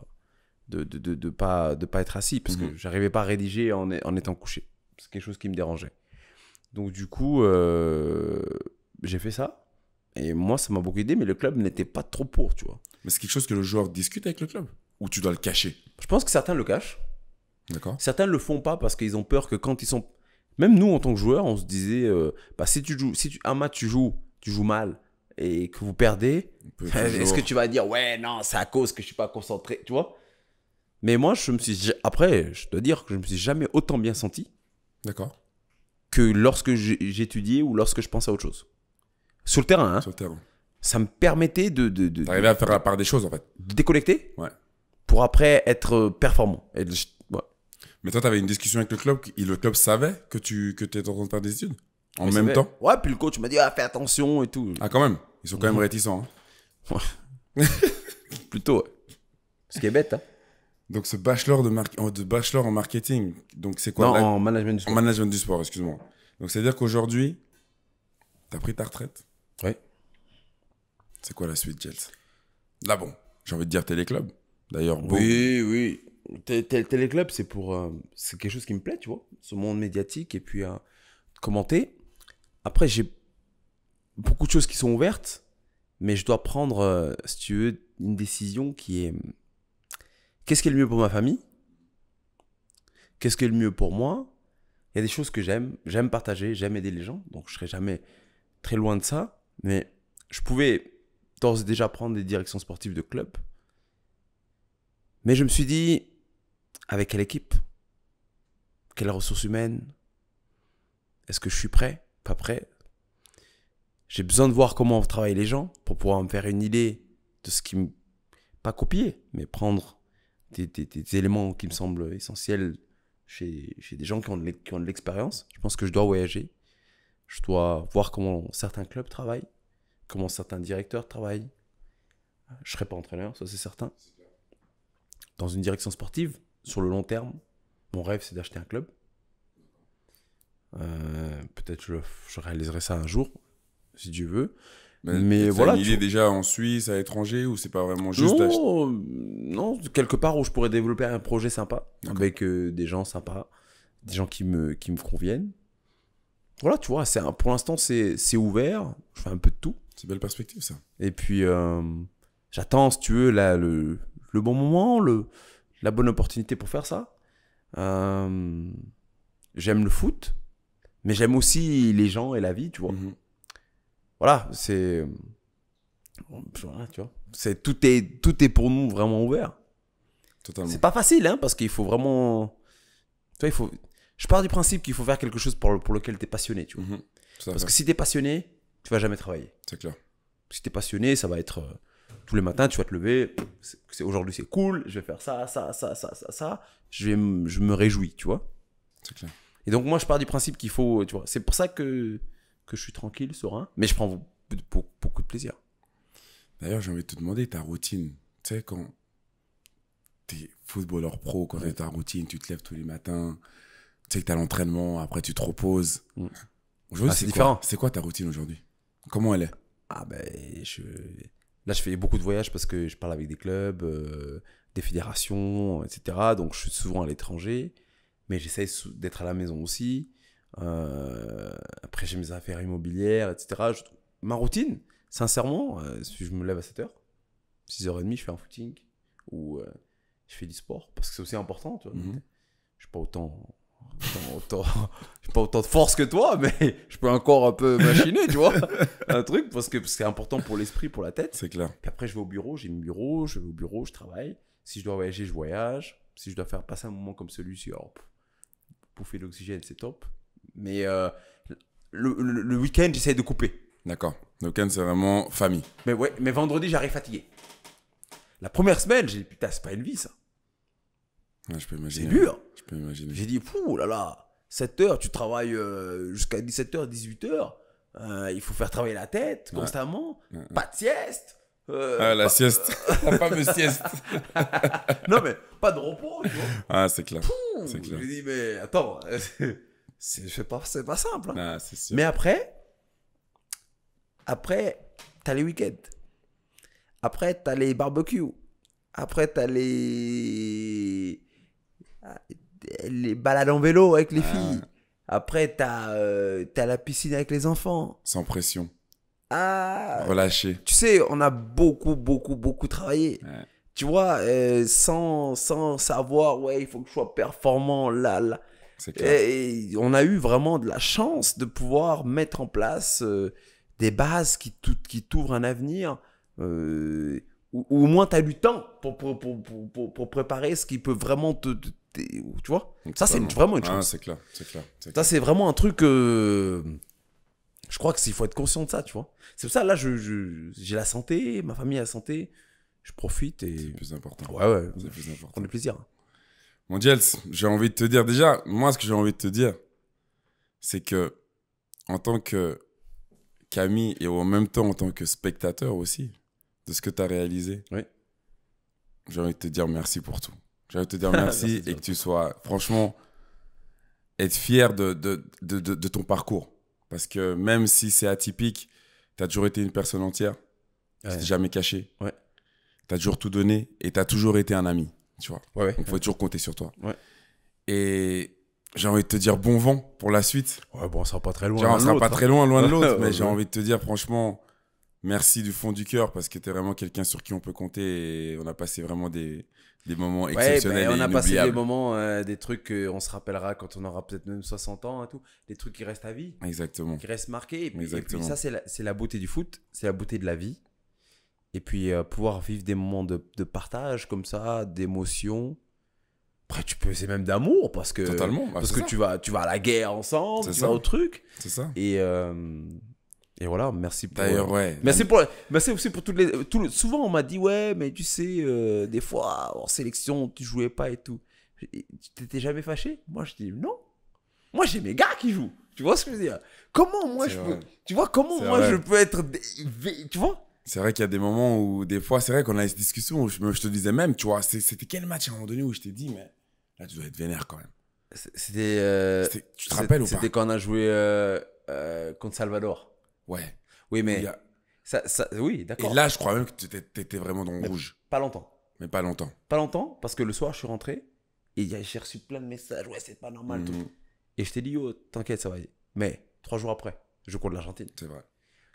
euh, de, pas de pas être assis parce que mhm. j'arrivais pas à rédiger en, en étant couché. C'est quelque chose qui me dérangeait. Donc du coup, euh, j'ai fait ça. Et moi, ça m'a beaucoup aidé, mais le club n'était pas trop pour, tu vois. Mais c'est quelque chose que le joueur discute avec le club Ou tu dois le cacher Je pense que certains le cachent. D'accord. Certains le font pas parce qu'ils ont peur que quand ils sont... Même nous, en tant que joueurs, on se disait, euh, bah, si tu joues, si tu, un match, tu joues, tu joues mal, et que vous perdez, est-ce que tu vas dire ouais non c'est à cause que je suis pas concentré, tu vois Mais moi je me suis après je dois dire que je me suis jamais autant bien senti. D'accord. Que lorsque j'étudiais ou lorsque je pensais à autre chose. Sur le terrain. Hein, Sur le terrain. Ça me permettait de. de, de à faire la part des choses en fait. De déconnecter. Ouais. Pour après être euh, performant. Et, Mais toi, tu avais une discussion avec le club, et le club savait que tu que étais en train de faire des études en même temps Ouais, puis le coach m'a dit ah, fais attention et tout. Ah, quand même ils sont quand même réticents. Hein. Plutôt. Ce qui est bête, hein. Donc ce bachelor de, de bachelor en marketing, donc c'est quoi Non, en management du sport. En management du sport, excuse-moi. Donc c'est-à-dire qu'aujourd'hui, tu as pris ta retraite. Oui. C'est quoi la suite, Gels Là, bon, j'ai envie de dire téléclub. D'ailleurs, bon. Oui, oui. Téléclub, c'est pour. Euh, c'est quelque chose qui me plaît, tu vois. Ce monde médiatique et puis euh, commenter. Après, j'ai beaucoup de choses qui sont ouvertes, mais je dois prendre, euh, si tu veux, une décision qui est qu'est-ce qui est le mieux pour ma famille Qu'est-ce qui est le mieux pour moi Il y a des choses que j'aime, j'aime partager, j'aime aider les gens, donc je serai jamais très loin de ça, mais je pouvais d'ores et déjà prendre des directions sportives de club. Mais je me suis dit, avec quelle équipe Quelles ressources humaines Est-ce que je suis prêt Pas prêt j'ai besoin de voir comment travaillent les gens pour pouvoir me faire une idée de ce qui me... Pas copier, mais prendre des, éléments qui me semblent essentiels chez, des gens qui ont de l'expérience. Je pense que je dois voyager. Je dois voir comment certains clubs travaillent, comment certains directeurs travaillent. Je ne serai pas entraîneur, ça c'est certain. Dans une direction sportive, sur le long terme, mon rêve c'est d'acheter un club. Euh, peut-être je réaliserai ça un jour, si tu veux Mais, voilà. Il est déjà en Suisse, à l'étranger, ou c'est pas vraiment juste Non, euh, non, quelque part où je pourrais développer un projet sympa, avec euh, des gens sympas, des gens qui me, qui me conviennent. Voilà, tu vois, c'est pour l'instant, c'est ouvert, je fais un peu de tout. C'est belle perspective, ça. Et puis, euh, j'attends, si tu veux, là, le, le, bon moment, le, la bonne opportunité pour faire ça. j'aime le foot, mais j'aime aussi les gens et la vie, tu vois. Mhm voilà, c'est. Voilà, tu vois. C'est, tout, est, tout est pour nous vraiment ouvert. Totalement. C'est pas facile, hein, parce qu'il faut vraiment. Tu vois, il faut. Je pars du principe qu'il faut faire quelque chose pour, lequel tu es passionné, tu vois. Mhm. Parce que si tu es passionné, tu vas jamais travailler. C'est clair. Si tu es passionné, ça va être. Euh, tous les matins, tu vas te lever. C'est, aujourd'hui, c'est cool. Je vais faire ça, ça, ça, ça, ça, ça. Je, vais, je me réjouis, tu vois. C'est clair. Et donc, moi, je pars du principe qu'il faut. Tu vois, c'est pour ça que que je suis tranquille, serein, mais je prends beaucoup, de plaisir. D'ailleurs, j'ai envie de te demander ta routine. Tu sais, quand tu es footballeur pro, quand tu as ta routine, tu te lèves tous les matins, tu sais que tu as l'entraînement, après tu te reposes. Mm. Ah, c'est différent. C'est quoi ta routine aujourd'hui Comment elle est Ah ben, là, je fais beaucoup de voyages parce que je parle avec des clubs, euh, des fédérations, etc. Donc, je suis souvent à l'étranger, mais j'essaie d'être à la maison aussi. Euh, après, j'ai mes affaires immobilières, etc. Ma routine, sincèrement, euh, si je me lève à 7h, 6h30, je fais un footing ou euh, je fais du sport parce que c'est aussi important, tu vois. Mhm. Je suis pas autant autant, pas autant de force que toi, mais je peux encore un peu machiner, tu vois, un truc, parce que c'est important pour l'esprit, pour la tête. C'est clair. après, je vais au bureau, j'ai mon bureau, je vais au bureau, je travaille. Si je dois voyager, je voyage. Si je dois faire passer un moment comme celui-ci, oh, bouffer de l'oxygène, c'est top. Mais euh, le, week-end, j'essaie de couper. D'accord. Le week-end, c'est vraiment famille. Mais ouais, mais vendredi, j'arrive fatigué. La première semaine, j'ai dit, putain, c'est pas une vie, ça. je peux imaginer. C'est dur. Je peux imaginer. J'ai dit, oh là là, 7 heures, tu travailles euh, jusqu'à 17h, euh, 18h. il faut faire travailler la tête constamment. Pas de sieste. ah, la sieste. la fameuse sieste. non, mais pas de repos. Ah, c'est clair. clair. J'ai dit, mais attends. C'est pas, pas simple. Hein. Bah, Mais après, après, t'as les week-ends. Après, t'as les barbecues. Après, t'as les... les balades en vélo avec les ah, filles. Après, t'as euh, as la piscine avec les enfants. Sans pression. Ah. Relâché. Tu sais, on a beaucoup, beaucoup, beaucoup travaillé. Tu vois, euh, sans, sans savoir, ouais, il faut que je sois performant là, là. Et on a eu vraiment de la chance de pouvoir mettre en place euh, des bases qui, qui t'ouvrent un avenir. Euh, ou, au moins, tu as du temps pour pour, préparer ce qui peut vraiment te. tu vois Ça, c'est vraiment une chance. Ah, c'est clair, Ça, c'est vraiment un truc. Euh, je crois qu'il faut être conscient de ça, tu vois. C'est pour ça, là, j'ai je, j'ai la santé, ma famille a la santé, je profite et. C'est plus important. Ouais, ouais. C'est plus important. On est plaisir. Mon Diels, j'ai envie de te dire déjà, moi ce que j'ai envie de te dire, c'est que en tant que Camille et en même temps en tant que spectateur aussi de ce que tu as réalisé, j'ai envie de te dire merci pour tout. J'ai envie de te dire merci, et que tu sois franchement être fier de, de, ton parcours. Parce que même si c'est atypique, tu as toujours été une personne entière. Tu t'es jamais caché. Ouais. Tu as toujours tout donné et tu as toujours été un ami. Tu vois. faut toujours compter sur toi. Et j'ai envie de te dire bon vent pour la suite. Ouais, bon, on sera pas très loin. sera pas hein. très loin, de l'autre. mais j'ai envie de te dire, franchement, merci du fond du cœur parce que es vraiment quelqu'un sur qui on peut compter et on a passé vraiment des, moments exceptionnels. Ouais, ben, on a passé des moments, euh, des trucs qu'on se rappellera quand on aura peut-être même 60 ans et tout. Des trucs qui restent à vie. Exactement. Qui restent marqués. Et puis, Exactement. ça, c'est la, beauté du foot, c'est la beauté de la vie. Et puis euh, pouvoir vivre des moments de, de partage comme ça, d'émotion. Après, tu peux, c'est même d'amour parce que, Totalement. Bah, parce que tu, vas, tu vas à la guerre ensemble, tu ça. vas au truc. C'est ça. Et, euh, et voilà, merci pour. D'ailleurs, euh, ouais. Merci, pour, merci aussi pour toutes les. Tout, souvent, on m'a dit, ouais, mais tu sais, des fois, en sélection, tu jouais pas et tout. Tu t'étais jamais fâché Moi, je dis, non. Moi, j'ai mes gars qui jouent. Tu vois ce que je veux dire Comment moi je peux. Tu vois, comment moi je peux être. Tu vois c'est vrai qu'il y a des moments où, des fois, c'est vrai qu'on a cette discussion où je, te disais même, tu vois, c'était quel match à un moment donné où je t'ai dit, mais là, tu dois être vénère quand même. Euh, c'était. tu te rappelles ou pas C'était quand on a joué euh, euh, contre Salvador. Ouais. Oui, mais. Ça, ça, oui, d'accord. Et là, je crois même que tu étais, vraiment dans le rouge. Pas longtemps. Mais pas longtemps. Pas longtemps, parce que le soir, je suis rentré et j'ai reçu plein de messages. Ouais, c'est pas normal. Tout. Mhm. Et je t'ai dit, yo, t'inquiète, ça va aller. Mais trois jours après, je cours de l'Argentine. C'est vrai.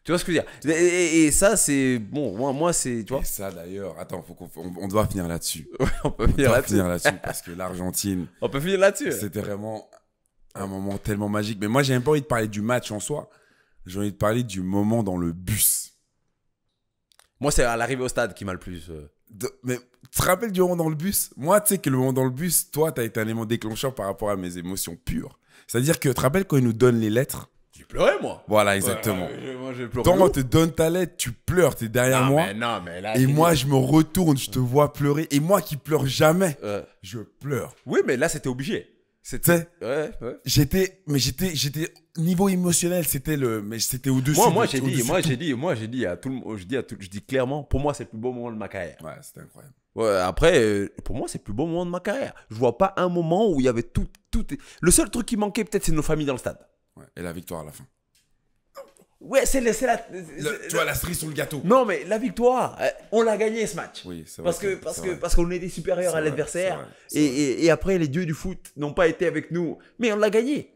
Tu vois ce que je veux dire et, ça, c'est. Bon, moi, moi c'est. Tu vois et ça, d'ailleurs. Attends, faut on, on, doit finir là-dessus. on peut finir là-dessus. parce que l'Argentine. On peut finir là-dessus. C'était vraiment un moment tellement magique. Mais moi, j'ai même pas envie de parler du match en soi. J'ai envie de parler du moment dans le bus. Moi, c'est à l'arrivée au stade qui m'a le plus. Euh. mais tu te rappelles du moment dans le bus Moi, tu sais que le moment dans le bus, toi, tu as été un élément déclencheur par rapport à mes émotions pures. C'est-à-dire que tu te rappelles quand ils nous donnent les lettres tu pleurais, moi. Voilà, exactement. moi, on te donne ta lettre, tu pleures, t'es derrière moi. et moi, je me retourne, je te vois pleurer. Et moi qui pleure jamais, je pleure. Oui, mais là, c'était obligé. C'était. Ouais, ouais. J'étais, mais j'étais, j'étais niveau émotionnel, c'était le, mais c'était au dessus. Moi, moi, j'ai dit, moi, j'ai dit, moi, j'ai dit à tout le, je dis à tout, je dis clairement, pour moi, c'est le plus beau moment de ma carrière. Ouais, c'était incroyable. après, euh, pour moi, c'est le plus beau moment de ma carrière. Je vois pas un moment où il y avait tout, tout. Le seul truc qui manquait, peut-être, c'est nos familles dans le stade. Et la victoire à la fin. Ouais, c'est la. tu vois, la cerise sur le gâteau. Non, mais la victoire, euh, on l'a gagné ce match. Oui, c'est Parce que, parce que, parce qu'on était supérieur à l'adversaire. Et, et, après, les dieux du foot n'ont pas été avec nous. Mais on l'a gagné.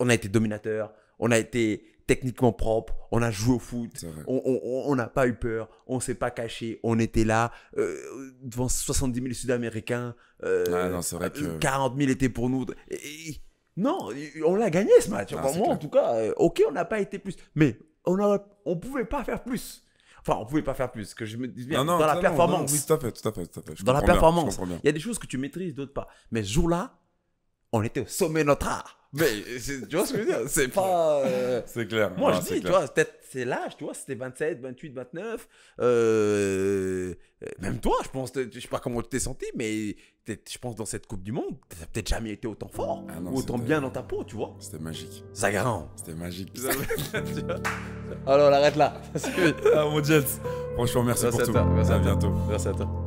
On a été dominateur. On a été techniquement propre. On a joué au foot. On n'a pas eu peur. On s'est pas caché. On était là euh, devant 70 000 Sud-Américains. Euh, ah, 40 000 étaient pour nous. Et, non, on l'a gagné ce match. moi, en tout cas, euh, ok, on n'a pas été plus. Mais on ne on pouvait pas faire plus. Enfin, on pouvait pas faire plus. Que je me dis bien, dans la performance. oui, tout à fait, tout à fait, dans la performance, il y a des choses que tu maîtrises, d'autres pas. Mais ce jour-là, on était au sommet de notre art. Mais tu vois ce que je veux dire C'est pas. Euh, c'est clair. Moi, je dis, tu vois, peut-être c'est l'âge, tu vois, c'était 27, 28, 29. Même toi, je pense, je sais pas comment tu t'es senti, mais je pense dans cette Coupe du Monde, t'as peut-être jamais été autant fort ah ou autant bien dans ta peau, tu vois. C'était magique. Zagaran. C'était magique. Alors, on arrête là. ah, mon Jets. Franchement, merci, pour tout. à, à bientôt. Merci à toi.